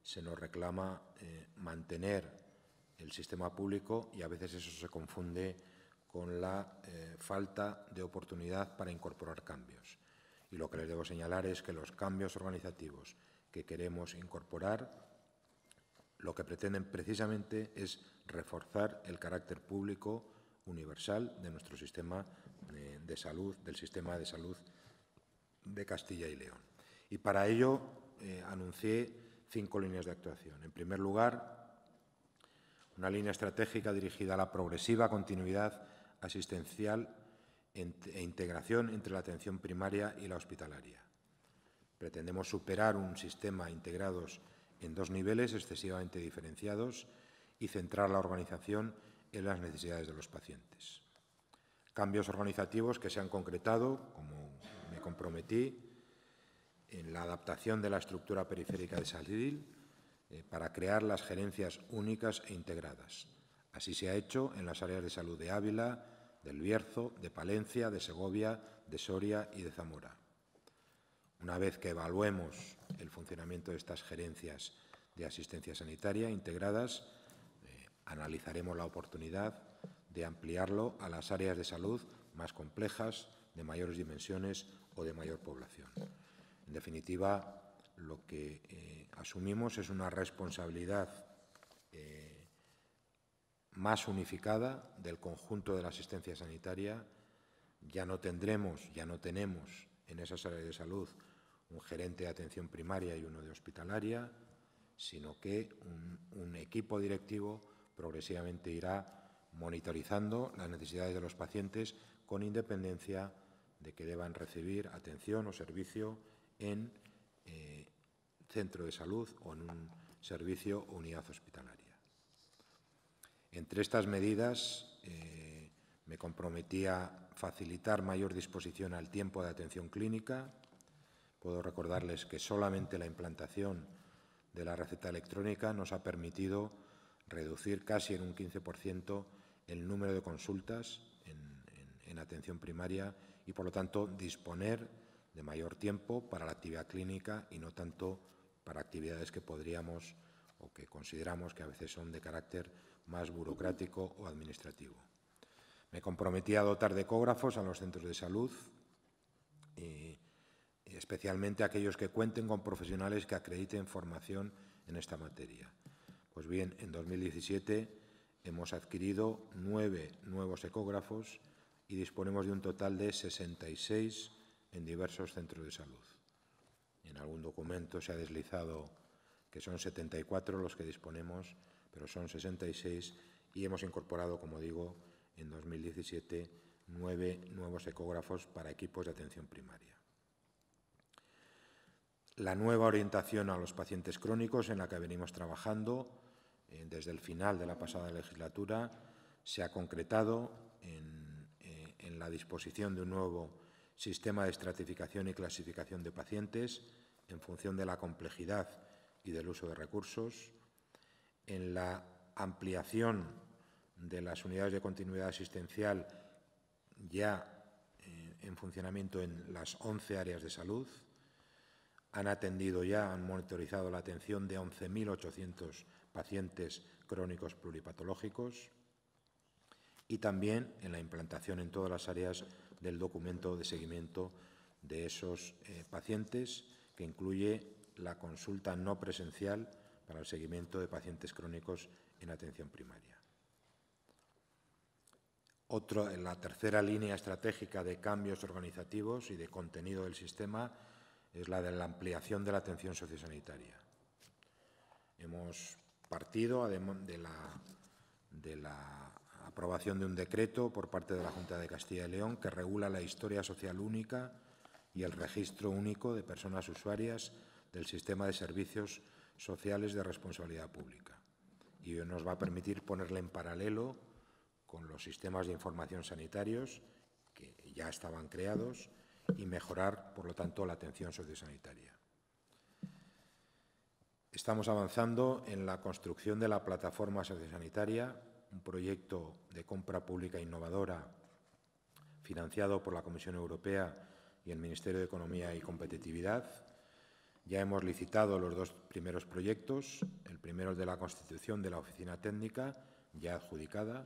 se nos reclama eh, mantener el sistema público y a veces eso se confunde con la eh, falta de oportunidad para incorporar cambios. Y lo que les debo señalar es que los cambios organizativos que queremos incorporar lo que pretenden precisamente es reforzar el carácter público universal de nuestro sistema eh, de salud, del sistema de salud de Castilla y León. Y para ello eh, anuncié cinco líneas de actuación. En primer lugar, una línea estratégica dirigida a la progresiva continuidad asistencial e integración entre la atención primaria y la hospitalaria. Pretendemos superar un sistema integrados en dos niveles excesivamente diferenciados y centrar la organización en las necesidades de los pacientes. Cambios organizativos que se han concretado, como me comprometí, en la adaptación de la estructura periférica de Salidil eh, para crear las gerencias únicas e integradas. Así se ha hecho en las áreas de salud de Ávila, del Bierzo, de Palencia, de Segovia, de Soria y de Zamora. Una vez que evaluemos el funcionamiento de estas gerencias de asistencia sanitaria integradas, eh, analizaremos la oportunidad de ampliarlo a las áreas de salud más complejas, de mayores dimensiones o de mayor población. En definitiva, lo que eh, asumimos es una responsabilidad eh, más unificada del conjunto de la asistencia sanitaria. Ya no tendremos, ya no tenemos en esa áreas de salud un gerente de atención primaria y uno de hospitalaria, sino que un, equipo directivo progresivamente irá monitorizando las necesidades de los pacientes con independencia de que deban recibir atención o servicio en eh, centro de salud o en un servicio o unidad hospitalaria. Entre estas medidas, eh, me comprometía a facilitar mayor disposición al tiempo de atención clínica. Puedo recordarles que solamente la implantación de la receta electrónica nos ha permitido reducir casi en un 15% el número de consultas en, atención primaria y, por lo tanto, disponer de mayor tiempo para la actividad clínica y no tanto para actividades que podríamos o que consideramos que a veces son de carácter más burocrático o administrativo. Me comprometí a dotar de ecógrafos a los centros de salud, y especialmente aquellos que cuenten con profesionales que acrediten formación en esta materia. Pues bien, en 2017 hemos adquirido nueve nuevos ecógrafos y disponemos de un total de 66 en diversos centros de salud. En algún documento se ha deslizado que son 74 los que disponemos pero son 66 y hemos incorporado, como digo, en 2017 nueve nuevos ecógrafos para equipos de atención primaria. La nueva orientación a los pacientes crónicos en la que venimos trabajando eh, desde el final de la pasada legislatura se ha concretado eh, en la disposición de un nuevo sistema de estratificación y clasificación de pacientes en función de la complejidad y del uso de recursos, en la ampliación de las unidades de continuidad asistencial ya eh, en funcionamiento en las 11 áreas de salud. Han atendido ya, han monitorizado la atención de 11.800 pacientes crónicos pluripatológicos y también en la implantación en todas las áreas del documento de seguimiento de esos eh, pacientes, que incluye la consulta no presencial para el seguimiento de pacientes crónicos en atención primaria. Otro, en la tercera línea estratégica de cambios organizativos y de contenido del sistema es la de la ampliación de la atención sociosanitaria. Hemos partido de la, de la aprobación de un decreto por parte de la Junta de Castilla y León que regula la historia social única y el registro único de personas usuarias del sistema de servicios sociales de responsabilidad pública. Y nos va a permitir ponerle en paralelo con los sistemas de información sanitarios que ya estaban creados y mejorar, por lo tanto, la atención sociosanitaria. Estamos avanzando en la construcción de la plataforma sociosanitaria, un proyecto de compra pública innovadora financiado por la Comisión Europea y el Ministerio de Economía y Competitividad, ya hemos licitado los dos primeros proyectos, el primero el de la constitución de la oficina técnica, ya adjudicada,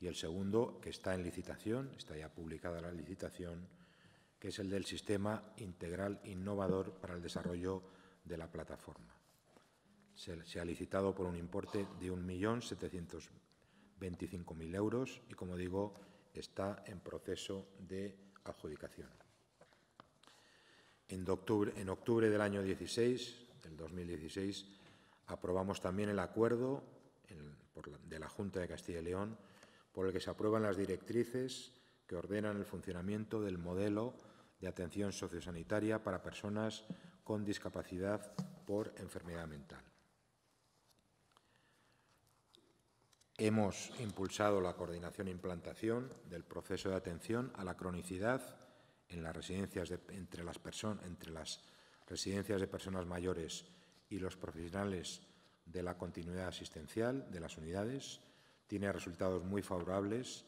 y el segundo, que está en licitación, está ya publicada la licitación, que es el del sistema integral innovador para el desarrollo de la plataforma. Se, se ha licitado por un importe de 1.725.000 euros y, como digo, está en proceso de adjudicación. En octubre, del año 16, del 2016, aprobamos también el acuerdo de la Junta de Castilla y León por el que se aprueban las directrices que ordenan el funcionamiento del modelo de atención sociosanitaria para personas con discapacidad por enfermedad mental. Hemos impulsado la coordinación e implantación del proceso de atención a la cronicidad en las residencias entre, las entre las residencias de personas mayores y los profesionales de la continuidad asistencial de las unidades tiene resultados muy favorables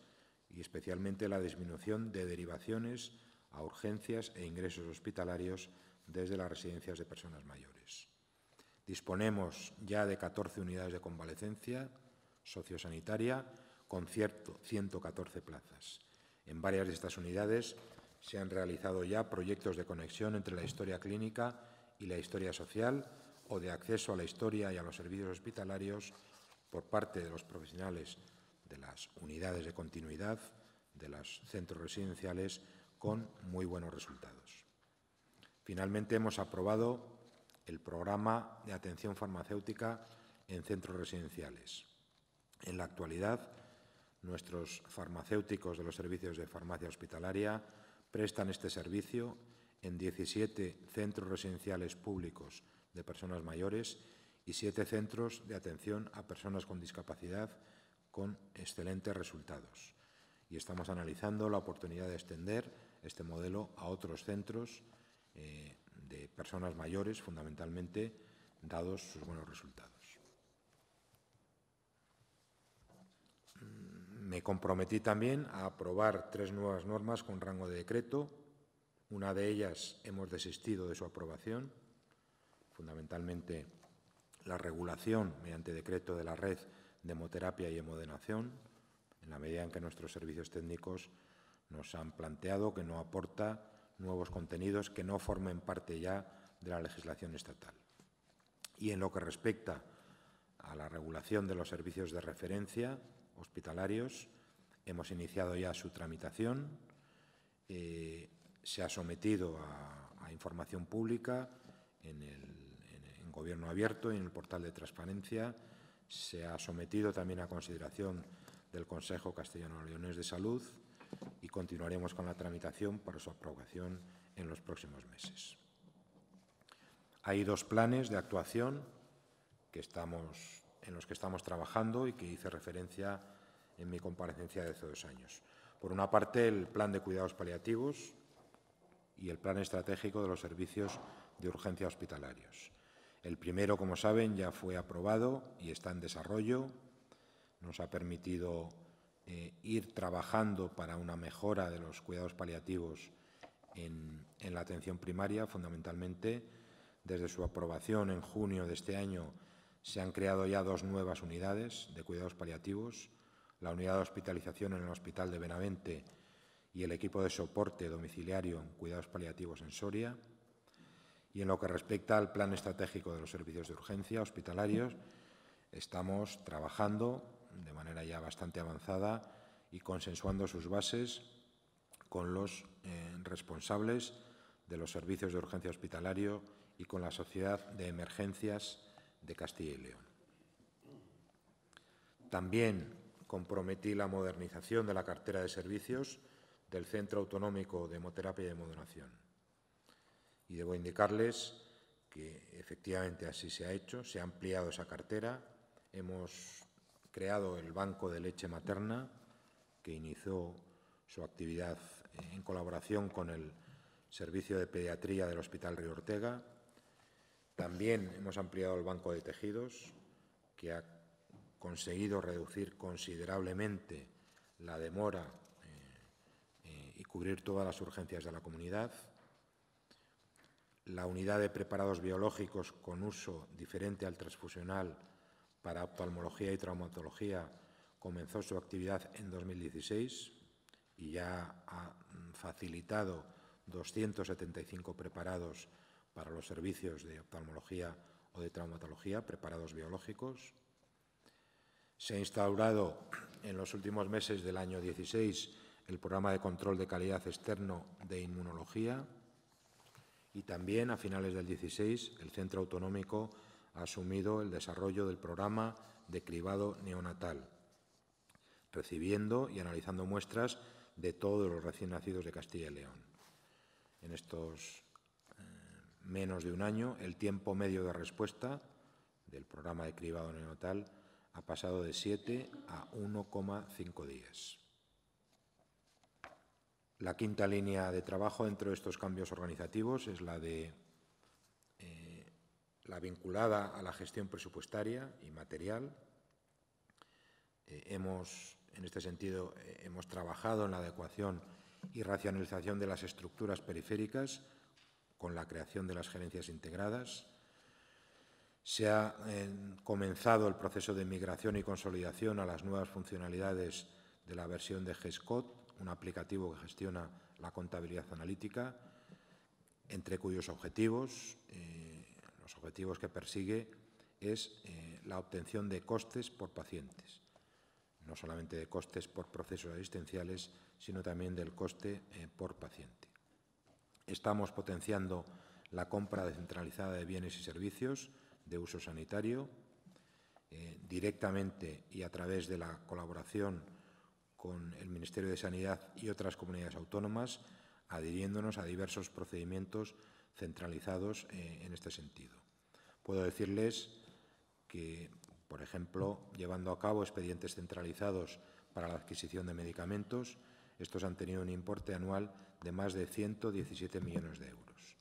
y especialmente la disminución de derivaciones a urgencias e ingresos hospitalarios desde las residencias de personas mayores. Disponemos ya de 14 unidades de convalecencia sociosanitaria con 114 plazas. En varias de estas unidades se han realizado ya proyectos de conexión entre la historia clínica y la historia social o de acceso a la historia y a los servicios hospitalarios por parte de los profesionales de las unidades de continuidad, de los centros residenciales, con muy buenos resultados. Finalmente, hemos aprobado el programa de atención farmacéutica en centros residenciales. En la actualidad, nuestros farmacéuticos de los servicios de farmacia hospitalaria prestan este servicio en 17 centros residenciales públicos de personas mayores y 7 centros de atención a personas con discapacidad con excelentes resultados. Y estamos analizando la oportunidad de extender este modelo a otros centros eh, de personas mayores, fundamentalmente, dados sus buenos resultados. me comprometí también a aprobar tres nuevas normas con rango de decreto. Una de ellas hemos desistido de su aprobación, fundamentalmente la regulación mediante decreto de la red de hemoterapia y hemodenación, en la medida en que nuestros servicios técnicos nos han planteado que no aporta nuevos contenidos que no formen parte ya de la legislación estatal. Y en lo que respecta a la regulación de los servicios de referencia, hospitalarios. Hemos iniciado ya su tramitación. Eh, se ha sometido a, información pública en el Gobierno Abierto y en el portal de transparencia. Se ha sometido también a consideración del Consejo Castellano-Leones de Salud y continuaremos con la tramitación para su aprobación en los próximos meses. Hay dos planes de actuación que estamos en los que estamos trabajando y que hice referencia en mi comparecencia de hace dos años. Por una parte, el plan de cuidados paliativos y el plan estratégico de los servicios de urgencia hospitalarios. El primero, como saben, ya fue aprobado y está en desarrollo. Nos ha permitido eh, ir trabajando para una mejora de los cuidados paliativos en la atención primaria, fundamentalmente. Desde su aprobación en junio de este año se han creado ya dos nuevas unidades de cuidados paliativos, la unidad de hospitalización en el Hospital de Benavente y el equipo de soporte domiciliario en cuidados paliativos en Soria. Y en lo que respecta al plan estratégico de los servicios de urgencia hospitalarios, estamos trabajando de manera ya bastante avanzada y consensuando sus bases con los eh, responsables de los servicios de urgencia hospitalario y con la sociedad de emergencias de Castilla y León. También comprometí la modernización de la cartera de servicios del Centro Autonómico de Hemoterapia y Hemodonación. Y debo indicarles que efectivamente así se ha hecho, se ha ampliado esa cartera, hemos creado el Banco de Leche Materna, que inició su actividad en colaboración con el Servicio de Pediatría del Hospital Río Ortega, también hemos ampliado el banco de tejidos, que ha conseguido reducir considerablemente la demora eh, eh, y cubrir todas las urgencias de la comunidad. La unidad de preparados biológicos con uso diferente al transfusional para oftalmología y traumatología comenzó su actividad en 2016 y ya ha mm, facilitado 275 preparados para los servicios de oftalmología o de traumatología, preparados biológicos. Se ha instaurado en los últimos meses del año 16 el programa de control de calidad externo de inmunología y también a finales del 16 el Centro Autonómico ha asumido el desarrollo del programa de cribado neonatal, recibiendo y analizando muestras de todos los recién nacidos de Castilla y León. En estos menos de un año, el tiempo medio de respuesta del programa de cribado neonatal ha pasado de 7 a 1,5 días. La quinta línea de trabajo dentro de estos cambios organizativos es la de eh, la vinculada a la gestión presupuestaria y material. Eh, hemos, en este sentido, eh, hemos trabajado en la adecuación y racionalización de las estructuras periféricas con la creación de las gerencias integradas. Se ha eh, comenzado el proceso de migración y consolidación a las nuevas funcionalidades de la versión de GESCOT, un aplicativo que gestiona la contabilidad analítica, entre cuyos objetivos, eh, los objetivos que persigue es eh, la obtención de costes por pacientes, no solamente de costes por procesos asistenciales, sino también del coste por paciente. Estamos potenciando la compra descentralizada de bienes y servicios de uso sanitario, eh, directamente y a través de la colaboración con el Ministerio de Sanidad y otras comunidades autónomas, adhiriéndonos a diversos procedimientos centralizados eh, en este sentido. Puedo decirles que, por ejemplo, llevando a cabo expedientes centralizados para la adquisición de medicamentos, estos han tenido un importe anual de más de 117 millones de euros.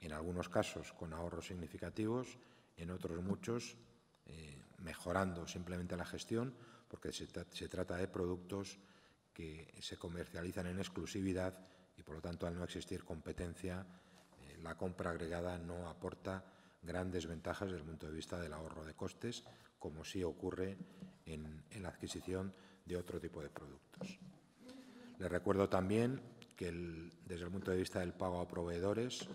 En algunos casos con ahorros significativos, en otros muchos eh, mejorando simplemente la gestión, porque se, trata de productos que se comercializan en exclusividad y, por lo tanto, al no existir competencia, eh, la compra agregada no aporta grandes ventajas desde el punto de vista del ahorro de costes, como sí ocurre en, en la adquisición de otro tipo de productos. Les recuerdo también que desde el punto de vista del pago a proveedores,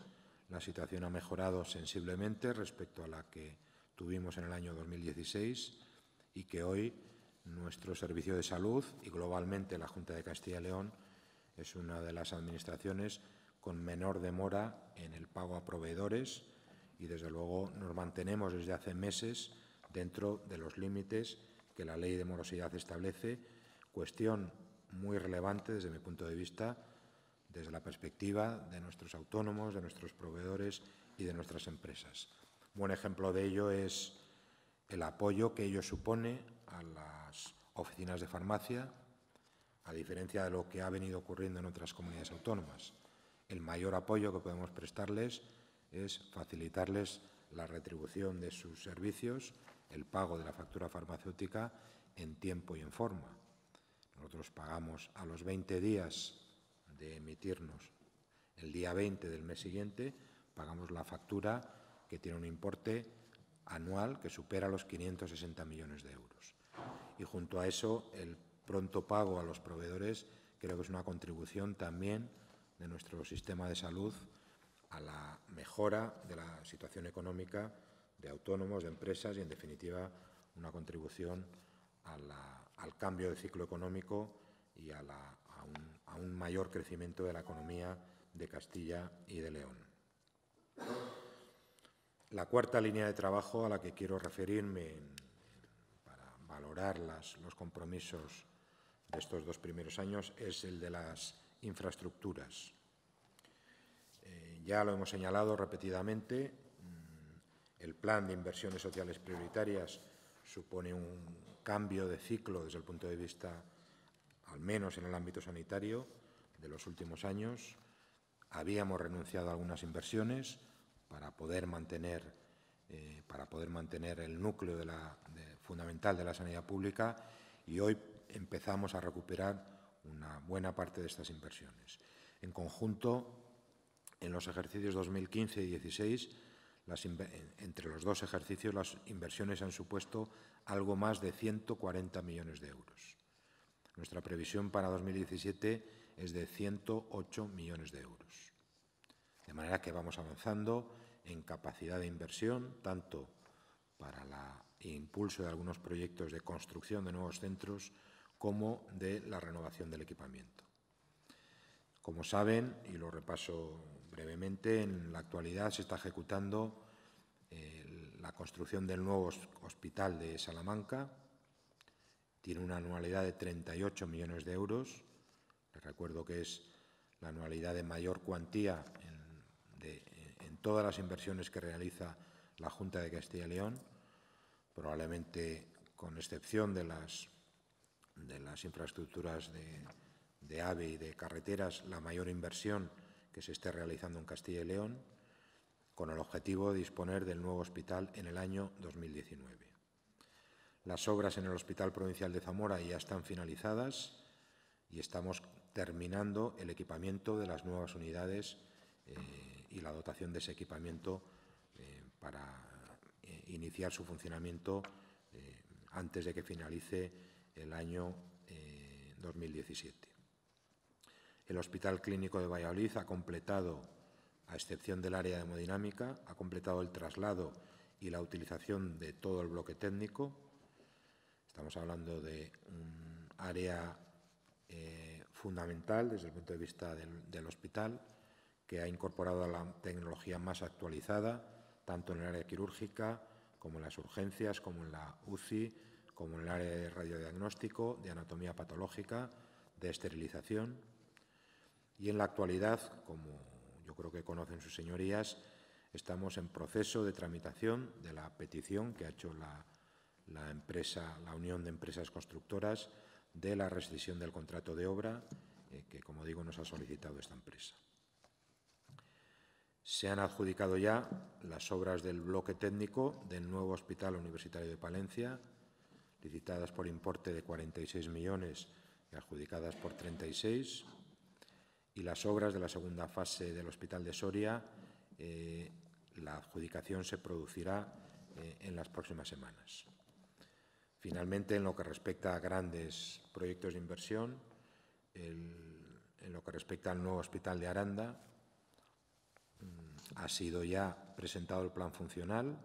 la situación ha mejorado sensiblemente respecto a la que tuvimos en el año 2016 y que hoy nuestro Servicio de Salud y globalmente la Junta de Castilla y León es una de las administraciones con menor demora en el pago a proveedores y, desde luego, nos mantenemos desde hace meses dentro de los límites que la ley de morosidad establece, cuestión muy relevante desde mi punto de vista perspectiva de nuestros autónomos, de nuestros proveedores y de nuestras empresas. Un buen ejemplo de ello es el apoyo que ello supone a las oficinas de farmacia, a diferencia de lo que ha venido ocurriendo en otras comunidades autónomas. El mayor apoyo que podemos prestarles es facilitarles la retribución de sus servicios, el pago de la factura farmacéutica en tiempo y en forma. Nosotros pagamos a los 20 días de emitirnos el día 20 del mes siguiente, pagamos la factura que tiene un importe anual que supera los 560 millones de euros. Y junto a eso, el pronto pago a los proveedores creo que es una contribución también de nuestro sistema de salud a la mejora de la situación económica de autónomos, de empresas y, en definitiva, una contribución al cambio de ciclo económico y a la un mayor crecimiento de la economía de Castilla y de León. La cuarta línea de trabajo a la que quiero referirme para valorar los compromisos de estos dos primeros años es el de las infraestructuras. Eh, ya lo hemos señalado repetidamente, mm, el plan de inversiones sociales prioritarias supone un cambio de ciclo desde el punto de vista al menos en el ámbito sanitario, de los últimos años. Habíamos renunciado a algunas inversiones para poder mantener, eh, para poder mantener el núcleo fundamental de la sanidad pública y hoy empezamos a recuperar una buena parte de estas inversiones. En conjunto, en los ejercicios 2015 y 2016, entre los dos ejercicios, las inversiones han supuesto algo más de 140 millones de euros. Nuestra previsión para 2017 es de 108 millones de euros. De manera que vamos avanzando en capacidad de inversión, tanto para el impulso de algunos proyectos de construcción de nuevos centros como de la renovación del equipamiento. Como saben, y lo repaso brevemente, en la actualidad se está ejecutando eh, la construcción del nuevo hospital de Salamanca, tiene una anualidad de 38 millones de euros. Les recuerdo que es la anualidad de mayor cuantía en, todas las inversiones que realiza la Junta de Castilla y León, probablemente con excepción de las, de las infraestructuras de, de AVE y de carreteras, la mayor inversión que se esté realizando en Castilla y León, con el objetivo de disponer del nuevo hospital en el año 2019. Las obras en el Hospital Provincial de Zamora ya están finalizadas y estamos terminando el equipamiento de las nuevas unidades eh, y la dotación de ese equipamiento eh, para eh, iniciar su funcionamiento antes de que finalice el año 2017. El Hospital Clínico de Valladolid ha completado, a excepción del área de hemodinámica, ha completado el traslado y la utilización de todo el bloque técnico Estamos hablando de un área eh, fundamental desde el punto de vista del, hospital, que ha incorporado la tecnología más actualizada, tanto en el área quirúrgica como en las urgencias, como en la UCI, como en el área de radiodiagnóstico, de anatomía patológica, de esterilización. Y en la actualidad, como yo creo que conocen sus señorías, estamos en proceso de tramitación de la petición que ha hecho la la, empresa, la Unión de Empresas Constructoras de la rescisión del contrato de obra eh, que, como digo, nos ha solicitado esta empresa. Se han adjudicado ya las obras del bloque técnico del nuevo Hospital Universitario de Palencia, licitadas por importe de 46 millones y adjudicadas por 36, y las obras de la segunda fase del Hospital de Soria, eh, la adjudicación se producirá eh, en las próximas semanas. Finalmente, en lo que respecta a grandes proyectos de inversión, en lo que respecta al nuevo hospital de Aranda, mm, ha sido ya presentado el plan funcional.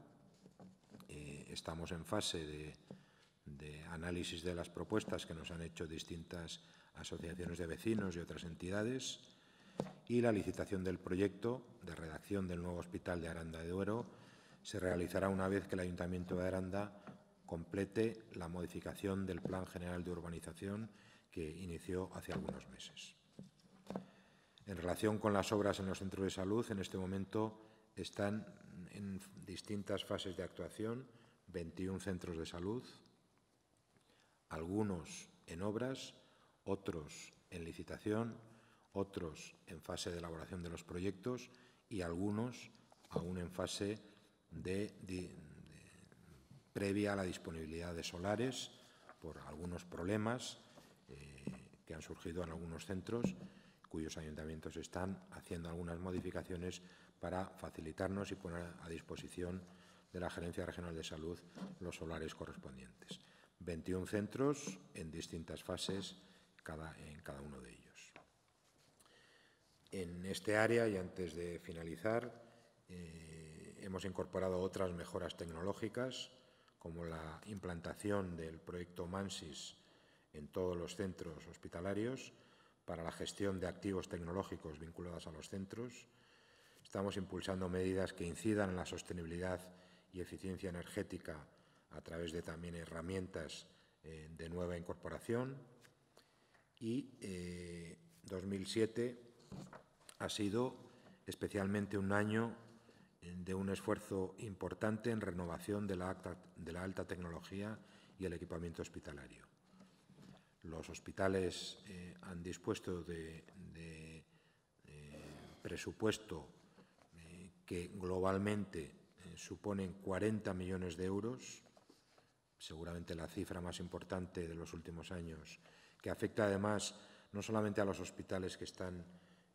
Eh, estamos en fase de análisis de las propuestas que nos han hecho distintas asociaciones de vecinos y otras entidades y la licitación del proyecto de redacción del nuevo hospital de Aranda de Duero se realizará una vez que el Ayuntamiento de Aranda complete la modificación del Plan General de Urbanización que inició hace algunos meses. En relación con las obras en los centros de salud, en este momento están en distintas fases de actuación 21 centros de salud, algunos en obras, otros en licitación, otros en fase de elaboración de los proyectos y algunos aún en fase de, de previa a la disponibilidad de solares por algunos problemas eh, que han surgido en algunos centros cuyos ayuntamientos están haciendo algunas modificaciones para facilitarnos y poner a disposición de la Gerencia Regional de Salud los solares correspondientes. 21 centros en distintas fases en cada uno de ellos. En este área, y antes de finalizar, eh, hemos incorporado otras mejoras tecnológicas como la implantación del proyecto MANSIS en todos los centros hospitalarios para la gestión de activos tecnológicos vinculados a los centros. Estamos impulsando medidas que incidan en la sostenibilidad y eficiencia energética a través de también herramientas eh, de nueva incorporación. Y 2007 eh, ha sido especialmente un año de un esfuerzo importante en renovación de la, alta, tecnología y el equipamiento hospitalario. Los hospitales eh, han dispuesto de, eh, presupuesto eh, que globalmente suponen 40 millones de euros, seguramente la cifra más importante de los últimos años, que afecta además no solamente a los hospitales que están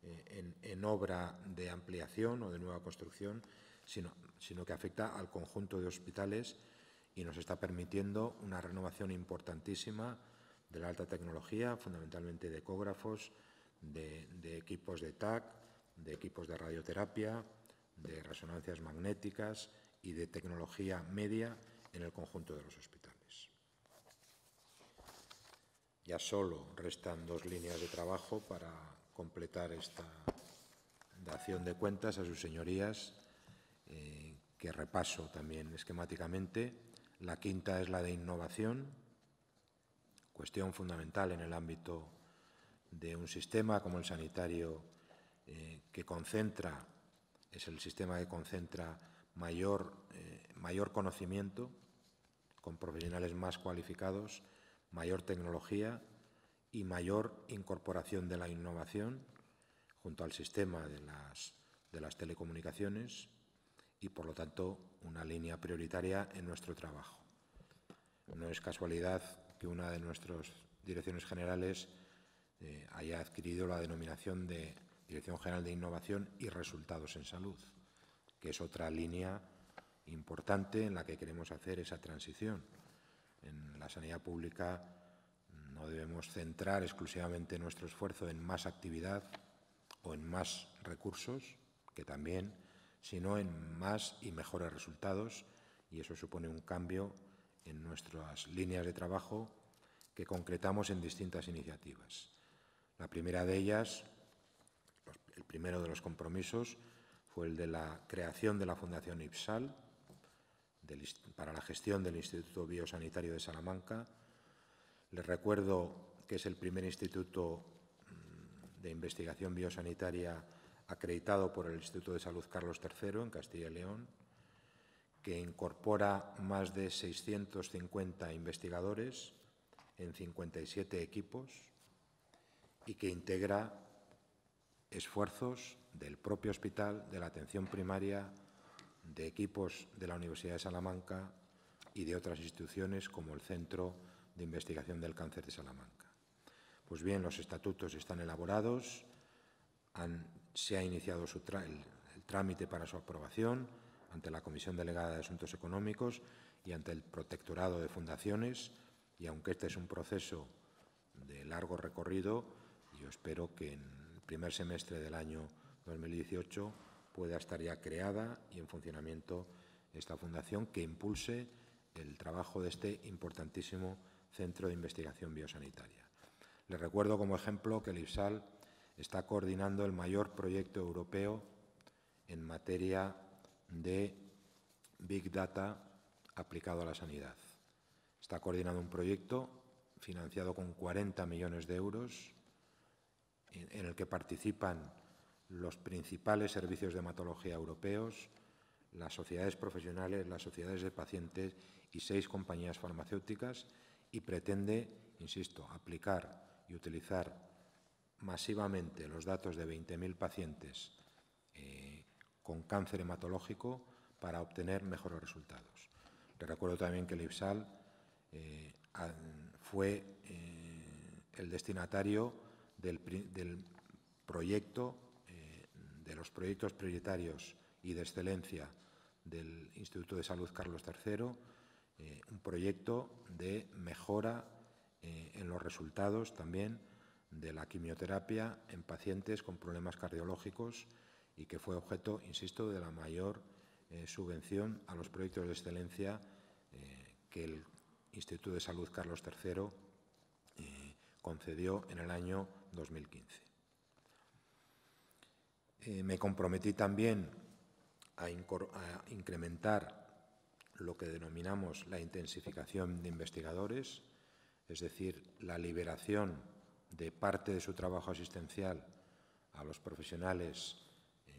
eh, en, obra de ampliación o de nueva construcción, sino, sino que afecta al conjunto de hospitales y nos está permitiendo una renovación importantísima de la alta tecnología, fundamentalmente de ecógrafos, de, de equipos de TAC, de equipos de radioterapia, de resonancias magnéticas y de tecnología media en el conjunto de los hospitales. Ya solo restan dos líneas de trabajo para completar esta dación de cuentas a sus señorías, eh, que repaso también esquemáticamente. La quinta es la de innovación, cuestión fundamental en el ámbito de un sistema como el sanitario eh, que concentra, es el sistema que concentra mayor, eh, mayor conocimiento con profesionales más cualificados, mayor tecnología y mayor incorporación de la innovación junto al sistema de las, de las telecomunicaciones y, por lo tanto, una línea prioritaria en nuestro trabajo. No es casualidad que una de nuestras direcciones generales eh, haya adquirido la denominación de Dirección General de Innovación y Resultados en Salud, que es otra línea importante en la que queremos hacer esa transición. En la sanidad pública no debemos centrar exclusivamente nuestro esfuerzo en más actividad o en más recursos, que también, sino en más y mejores resultados, y eso supone un cambio en nuestras líneas de trabajo que concretamos en distintas iniciativas. La primera de ellas, el primero de los compromisos, fue el de la creación de la Fundación IPSAL para la gestión del Instituto Biosanitario de Salamanca, les recuerdo que es el primer instituto mm, de investigación biosanitaria acreditado por el Instituto de Salud Carlos III en Castilla y León, que incorpora más de 650 investigadores en 57 equipos y que integra esfuerzos del propio hospital, de la atención primaria, de equipos de la Universidad de Salamanca y de otras instituciones como el Centro de Investigación del Cáncer de Salamanca. Pues bien, los estatutos están elaborados, se ha iniciado el, el trámite para su aprobación ante la Comisión Delegada de Asuntos Económicos y ante el Protectorado de Fundaciones, y aunque este es un proceso de largo recorrido, yo espero que en el primer semestre del año 2018 pueda estar ya creada y en funcionamiento esta fundación que impulse el trabajo de este importantísimo Centro de Investigación Biosanitaria. Les recuerdo como ejemplo que el IPSAL está coordinando el mayor proyecto europeo en materia de Big Data aplicado a la sanidad. Está coordinando un proyecto financiado con 40 millones de euros en el que participan los principales servicios de hematología europeos, las sociedades profesionales, las sociedades de pacientes y seis compañías farmacéuticas y pretende, insisto, aplicar y utilizar masivamente los datos de 20.000 pacientes eh, con cáncer hematológico para obtener mejores resultados. Le recuerdo también que el IPSAL eh, fue eh, el destinatario del, del proyecto, de los proyectos prioritarios y de excelencia del Instituto de Salud Carlos III eh, un proyecto de mejora eh, en los resultados también de la quimioterapia en pacientes con problemas cardiológicos y que fue objeto, insisto, de la mayor eh, subvención a los proyectos de excelencia que el Instituto de Salud Carlos III concedió en el año 2015. me comprometí también a incrementar lo que denominamos la intensificación de investigadores, es decir, la liberación de parte de su trabajo asistencial a los profesionales eh,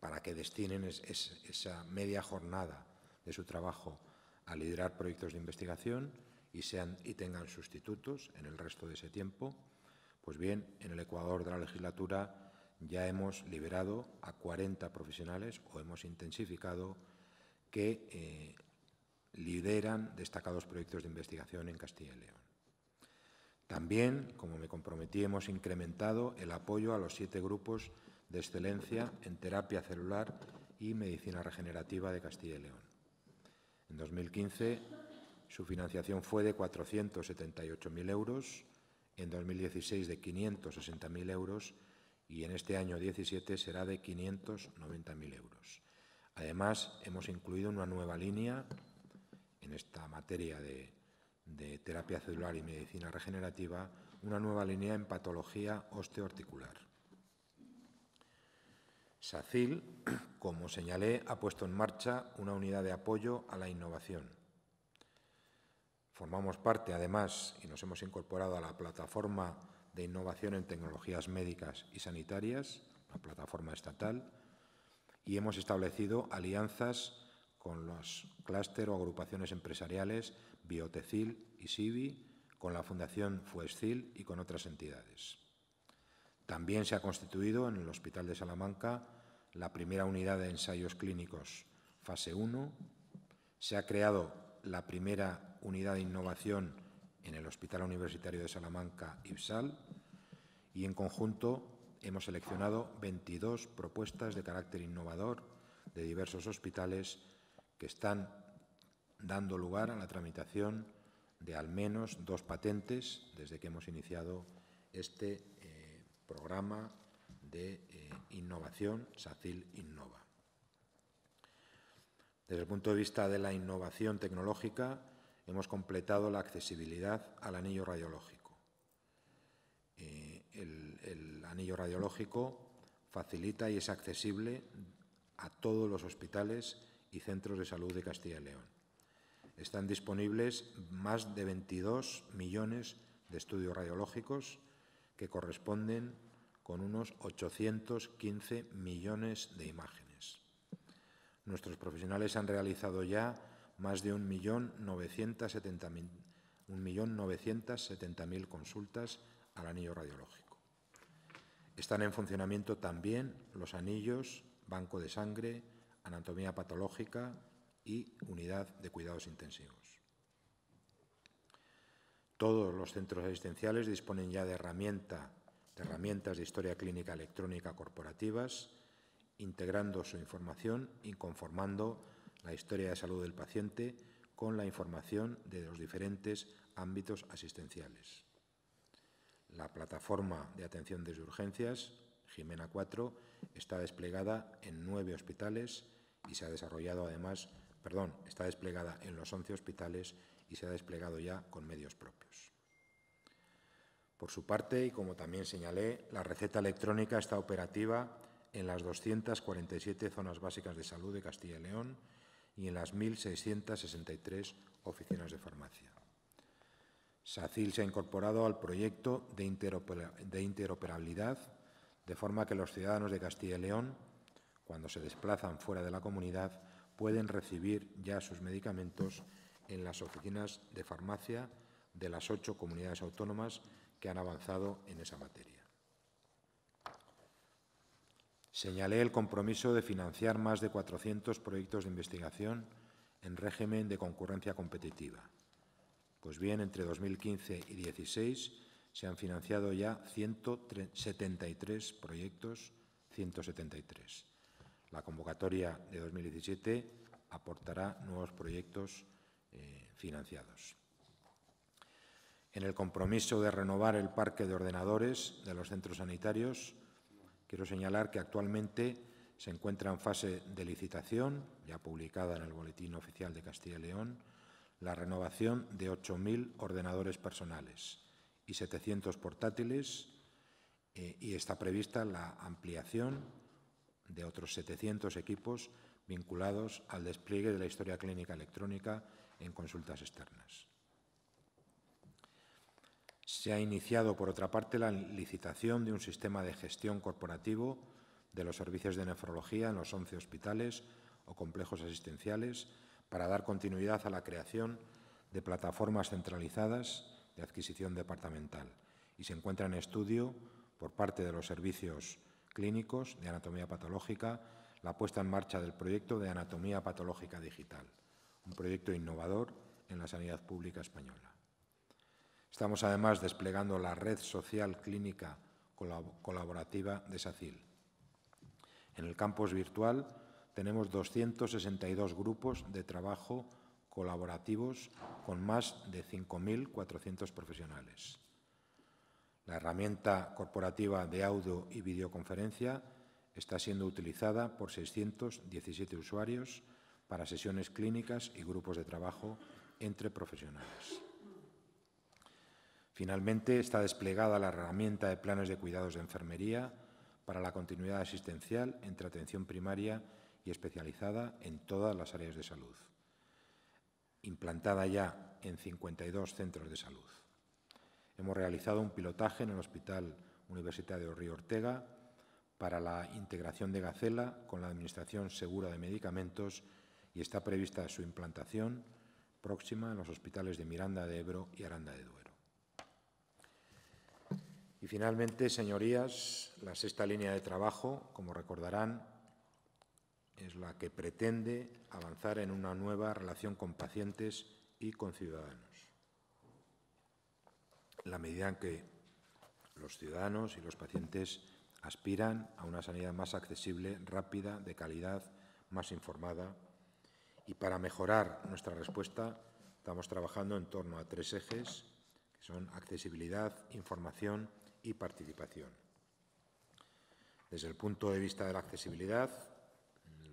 para que destinen esa media jornada de su trabajo a liderar proyectos de investigación y, sean, y tengan sustitutos en el resto de ese tiempo. Pues bien, en el Ecuador de la legislatura ya hemos liberado a 40 profesionales o hemos intensificado que eh, lideran destacados proyectos de investigación en Castilla y León. También, como me comprometí, hemos incrementado el apoyo a los siete grupos de excelencia en terapia celular y medicina regenerativa de Castilla y León. En 2015, su financiación fue de 478.000 euros, en 2016 de 560.000 euros y en este año 17 será de 590.000 euros. Además, hemos incluido una nueva línea en esta materia de, terapia celular y medicina regenerativa, una nueva línea en patología osteoarticular. SACIL, como señalé, ha puesto en marcha una unidad de apoyo a la innovación. Formamos parte, además, y nos hemos incorporado a la plataforma de innovación en tecnologías médicas y sanitarias, la plataforma estatal, y hemos establecido alianzas con los clúster o agrupaciones empresariales Biotecil y SIBI, con la Fundación Fuescil y con otras entidades. También se ha constituido en el Hospital de Salamanca la primera unidad de ensayos clínicos fase 1, se ha creado la primera unidad de innovación en el Hospital Universitario de Salamanca, IPSAL, y en conjunto hemos seleccionado 22 propuestas de carácter innovador de diversos hospitales que están dando lugar a la tramitación de al menos dos patentes desde que hemos iniciado este eh, programa de eh, innovación SACIL Innova. Desde el punto de vista de la innovación tecnológica, hemos completado la accesibilidad al anillo radiológico. Eh, anillo radiológico facilita y es accesible a todos los hospitales y centros de salud de Castilla y León. Están disponibles más de 22 millones de estudios radiológicos que corresponden con unos 815 millones de imágenes. Nuestros profesionales han realizado ya más de 1.970.000 consultas al anillo radiológico. Están en funcionamiento también los anillos, banco de sangre, anatomía patológica y unidad de cuidados intensivos. Todos los centros asistenciales disponen ya de, herramientas de historia clínica electrónica corporativas, integrando su información y conformando la historia de salud del paciente con la información de los diferentes ámbitos asistenciales. La plataforma de atención de urgencias, Jimena 4, está desplegada en nueve hospitales y se ha desarrollado además, perdón, está desplegada en los 11 hospitales y se ha desplegado ya con medios propios. Por su parte, y como también señalé, la receta electrónica está operativa en las 247 zonas básicas de salud de Castilla y León y en las 1.663 oficinas de farmacia. SACIL se ha incorporado al proyecto de, interoperabilidad, de forma que los ciudadanos de Castilla y León, cuando se desplazan fuera de la comunidad, pueden recibir ya sus medicamentos en las oficinas de farmacia de las ocho comunidades autónomas que han avanzado en esa materia. Señalé el compromiso de financiar más de 400 proyectos de investigación en régimen de concurrencia competitiva. Pues bien, entre 2015 y 2016 se han financiado ya 173 proyectos, 173. La convocatoria de 2017 aportará nuevos proyectos eh, financiados. En el compromiso de renovar el parque de ordenadores de los centros sanitarios, quiero señalar que actualmente se encuentra en fase de licitación, ya publicada en el Boletín Oficial de Castilla y León, la renovación de 8.000 ordenadores personales y 700 portátiles eh, y está prevista la ampliación de otros 700 equipos vinculados al despliegue de la historia clínica electrónica en consultas externas. Se ha iniciado, por otra parte, la licitación de un sistema de gestión corporativo de los servicios de nefrología en los 11 hospitales o complejos asistenciales para dar continuidad a la creación de plataformas centralizadas de adquisición departamental y se encuentra en estudio por parte de los servicios clínicos de anatomía patológica la puesta en marcha del proyecto de anatomía patológica digital, un proyecto innovador en la sanidad pública española. Estamos además desplegando la red social clínica colaborativa de SACIL. En el campus virtual tenemos 262 grupos de trabajo colaborativos con más de 5.400 profesionales. La herramienta corporativa de audio y videoconferencia está siendo utilizada por 617 usuarios para sesiones clínicas y grupos de trabajo entre profesionales. Finalmente, está desplegada la herramienta de planes de cuidados de enfermería para la continuidad asistencial entre atención primaria y y especializada en todas las áreas de salud, implantada ya en 52 centros de salud. Hemos realizado un pilotaje en el Hospital Universitario Río Ortega para la integración de Gacela con la Administración Segura de Medicamentos y está prevista su implantación próxima en los hospitales de Miranda de Ebro y Aranda de Duero. Y finalmente, señorías, la sexta línea de trabajo, como recordarán, es la que pretende avanzar en una nueva relación con pacientes y con ciudadanos. la medida en que los ciudadanos y los pacientes aspiran a una sanidad más accesible, rápida, de calidad, más informada. Y para mejorar nuestra respuesta estamos trabajando en torno a tres ejes, que son accesibilidad, información y participación. Desde el punto de vista de la accesibilidad,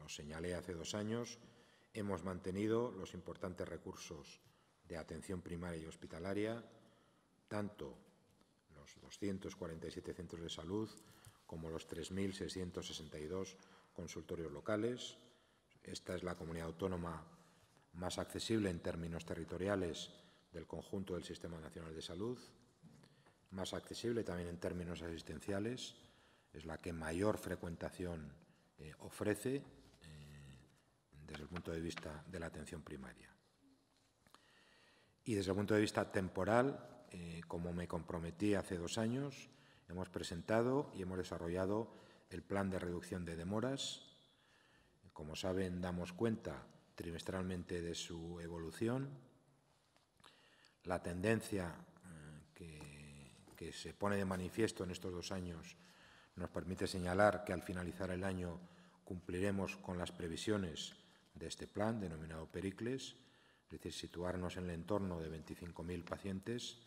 como señalé hace dos años, hemos mantenido los importantes recursos de atención primaria y hospitalaria, tanto los 247 centros de salud como los 3.662 consultorios locales. Esta es la comunidad autónoma más accesible en términos territoriales del conjunto del Sistema Nacional de Salud, más accesible también en términos asistenciales, es la que mayor frecuentación eh, ofrece desde el punto de vista de la atención primaria. Y desde el punto de vista temporal, eh, como me comprometí hace dos años, hemos presentado y hemos desarrollado el plan de reducción de demoras. Como saben, damos cuenta trimestralmente de su evolución. La tendencia eh, que se pone de manifiesto en estos dos años nos permite señalar que al finalizar el año cumpliremos con las previsiones de este plan, denominado Pericles, es decir, situarnos en el entorno de 25.000 pacientes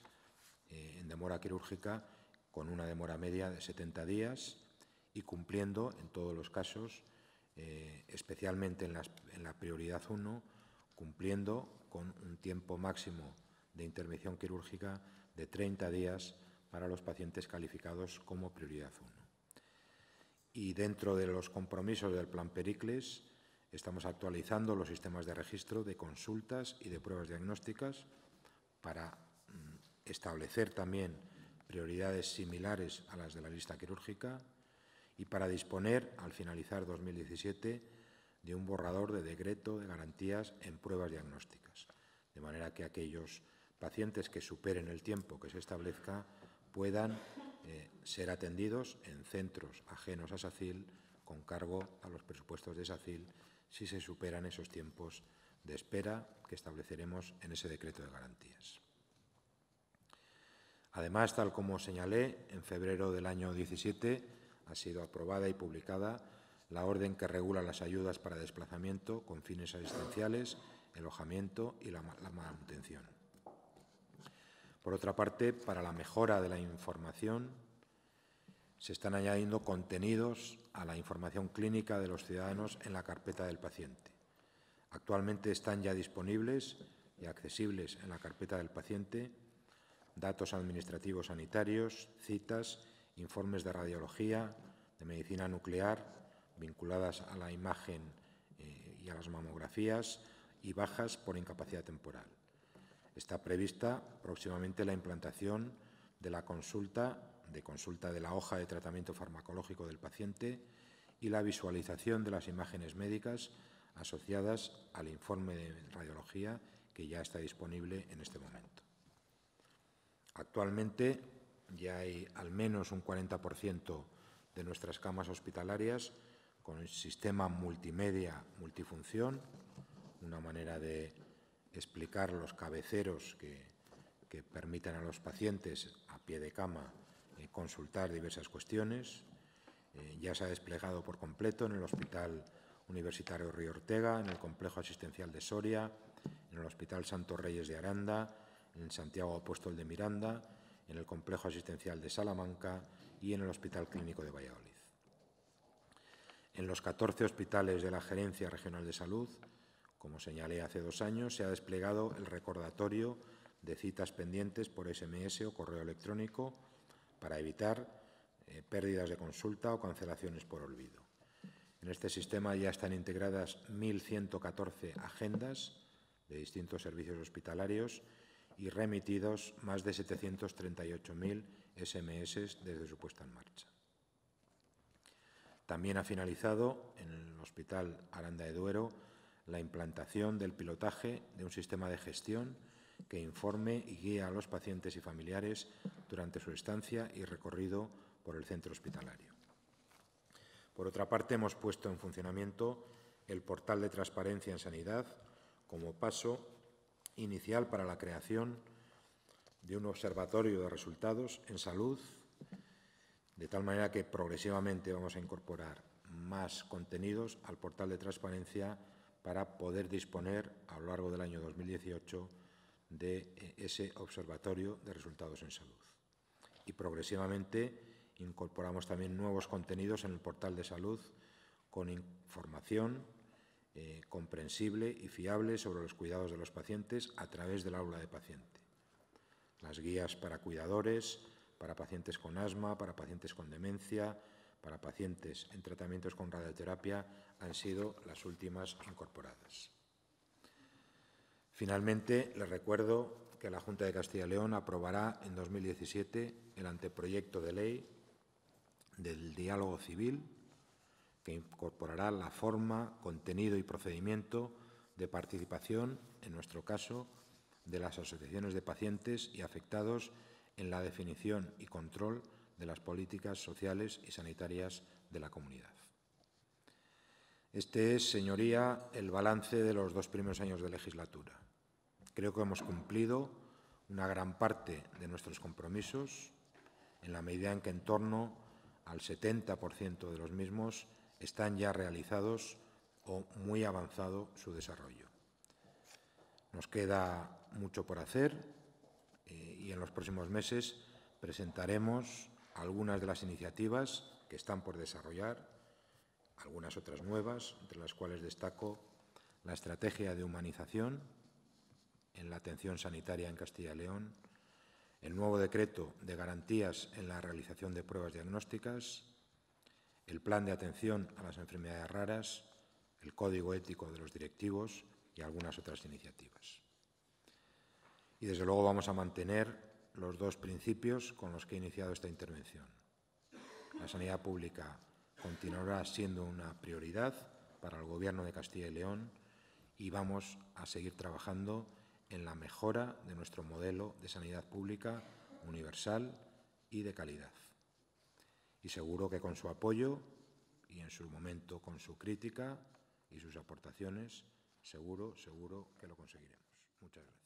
eh, en demora quirúrgica con una demora media de 70 días y cumpliendo en todos los casos, eh, especialmente en, en la prioridad 1, cumpliendo con un tiempo máximo de intervención quirúrgica de 30 días para los pacientes calificados como prioridad 1. Y dentro de los compromisos del plan Pericles, Estamos actualizando los sistemas de registro de consultas y de pruebas diagnósticas para mm, establecer también prioridades similares a las de la lista quirúrgica y para disponer, al finalizar 2017, de un borrador de decreto de garantías en pruebas diagnósticas, de manera que aquellos pacientes que superen el tiempo que se establezca puedan eh, ser atendidos en centros ajenos a SACIL con cargo a los presupuestos de SACIL si se superan esos tiempos de espera que estableceremos en ese decreto de garantías. Además, tal como señalé, en febrero del año 17 ha sido aprobada y publicada la orden que regula las ayudas para desplazamiento con fines asistenciales, alojamiento y la, la manutención. Por otra parte, para la mejora de la información se están añadiendo contenidos a la información clínica de los ciudadanos en la carpeta del paciente. Actualmente están ya disponibles y accesibles en la carpeta del paciente datos administrativos sanitarios, citas, informes de radiología, de medicina nuclear vinculadas a la imagen eh, y a las mamografías y bajas por incapacidad temporal. Está prevista próximamente la implantación de la consulta de consulta de la hoja de tratamiento farmacológico del paciente y la visualización de las imágenes médicas asociadas al informe de radiología que ya está disponible en este momento. Actualmente ya hay al menos un 40% de nuestras camas hospitalarias con el sistema multimedia multifunción, una manera de explicar los cabeceros que, que permitan a los pacientes a pie de cama consultar diversas cuestiones. Eh, ya se ha desplegado por completo en el Hospital Universitario Río Ortega, en el Complejo Asistencial de Soria, en el Hospital Santos Reyes de Aranda, en Santiago Apóstol de Miranda, en el Complejo Asistencial de Salamanca y en el Hospital Clínico de Valladolid. En los 14 hospitales de la Gerencia Regional de Salud, como señalé hace dos años, se ha desplegado el recordatorio de citas pendientes por SMS o correo electrónico para evitar eh, pérdidas de consulta o cancelaciones por olvido. En este sistema ya están integradas 1.114 agendas de distintos servicios hospitalarios y remitidos más de 738.000 SMS desde su puesta en marcha. También ha finalizado en el Hospital Aranda de Duero la implantación del pilotaje de un sistema de gestión que informe y guíe a los pacientes y familiares durante su estancia y recorrido por el centro hospitalario. Por otra parte, hemos puesto en funcionamiento el portal de transparencia en sanidad como paso inicial para la creación de un observatorio de resultados en salud, de tal manera que progresivamente vamos a incorporar más contenidos al portal de transparencia para poder disponer a lo largo del año 2018 de eh, ese observatorio de resultados en salud. Y progresivamente incorporamos también nuevos contenidos en el portal de salud con información eh, comprensible y fiable sobre los cuidados de los pacientes a través del aula de paciente. Las guías para cuidadores, para pacientes con asma, para pacientes con demencia, para pacientes en tratamientos con radioterapia han sido las últimas incorporadas. Finalmente, les recuerdo que la Junta de Castilla y León aprobará en 2017 el anteproyecto de ley del diálogo civil que incorporará la forma, contenido y procedimiento de participación, en nuestro caso, de las asociaciones de pacientes y afectados en la definición y control de las políticas sociales y sanitarias de la comunidad. Este es, señoría, el balance de los dos primeros años de legislatura. Creo que hemos cumplido una gran parte de nuestros compromisos en la medida en que en torno al 70% de los mismos están ya realizados o muy avanzado su desarrollo. Nos queda mucho por hacer eh, y en los próximos meses presentaremos algunas de las iniciativas que están por desarrollar, algunas otras nuevas, entre las cuales destaco la estrategia de humanización en la atención sanitaria en Castilla y León, el nuevo decreto de garantías en la realización de pruebas diagnósticas, el plan de atención a las enfermedades raras, el código ético de los directivos y algunas otras iniciativas. Y desde luego vamos a mantener los dos principios con los que he iniciado esta intervención. La sanidad pública continuará siendo una prioridad para el Gobierno de Castilla y León y vamos a seguir trabajando en la mejora de nuestro modelo de sanidad pública universal y de calidad. Y seguro que con su apoyo y en su momento con su crítica y sus aportaciones, seguro, seguro que lo conseguiremos. Muchas gracias.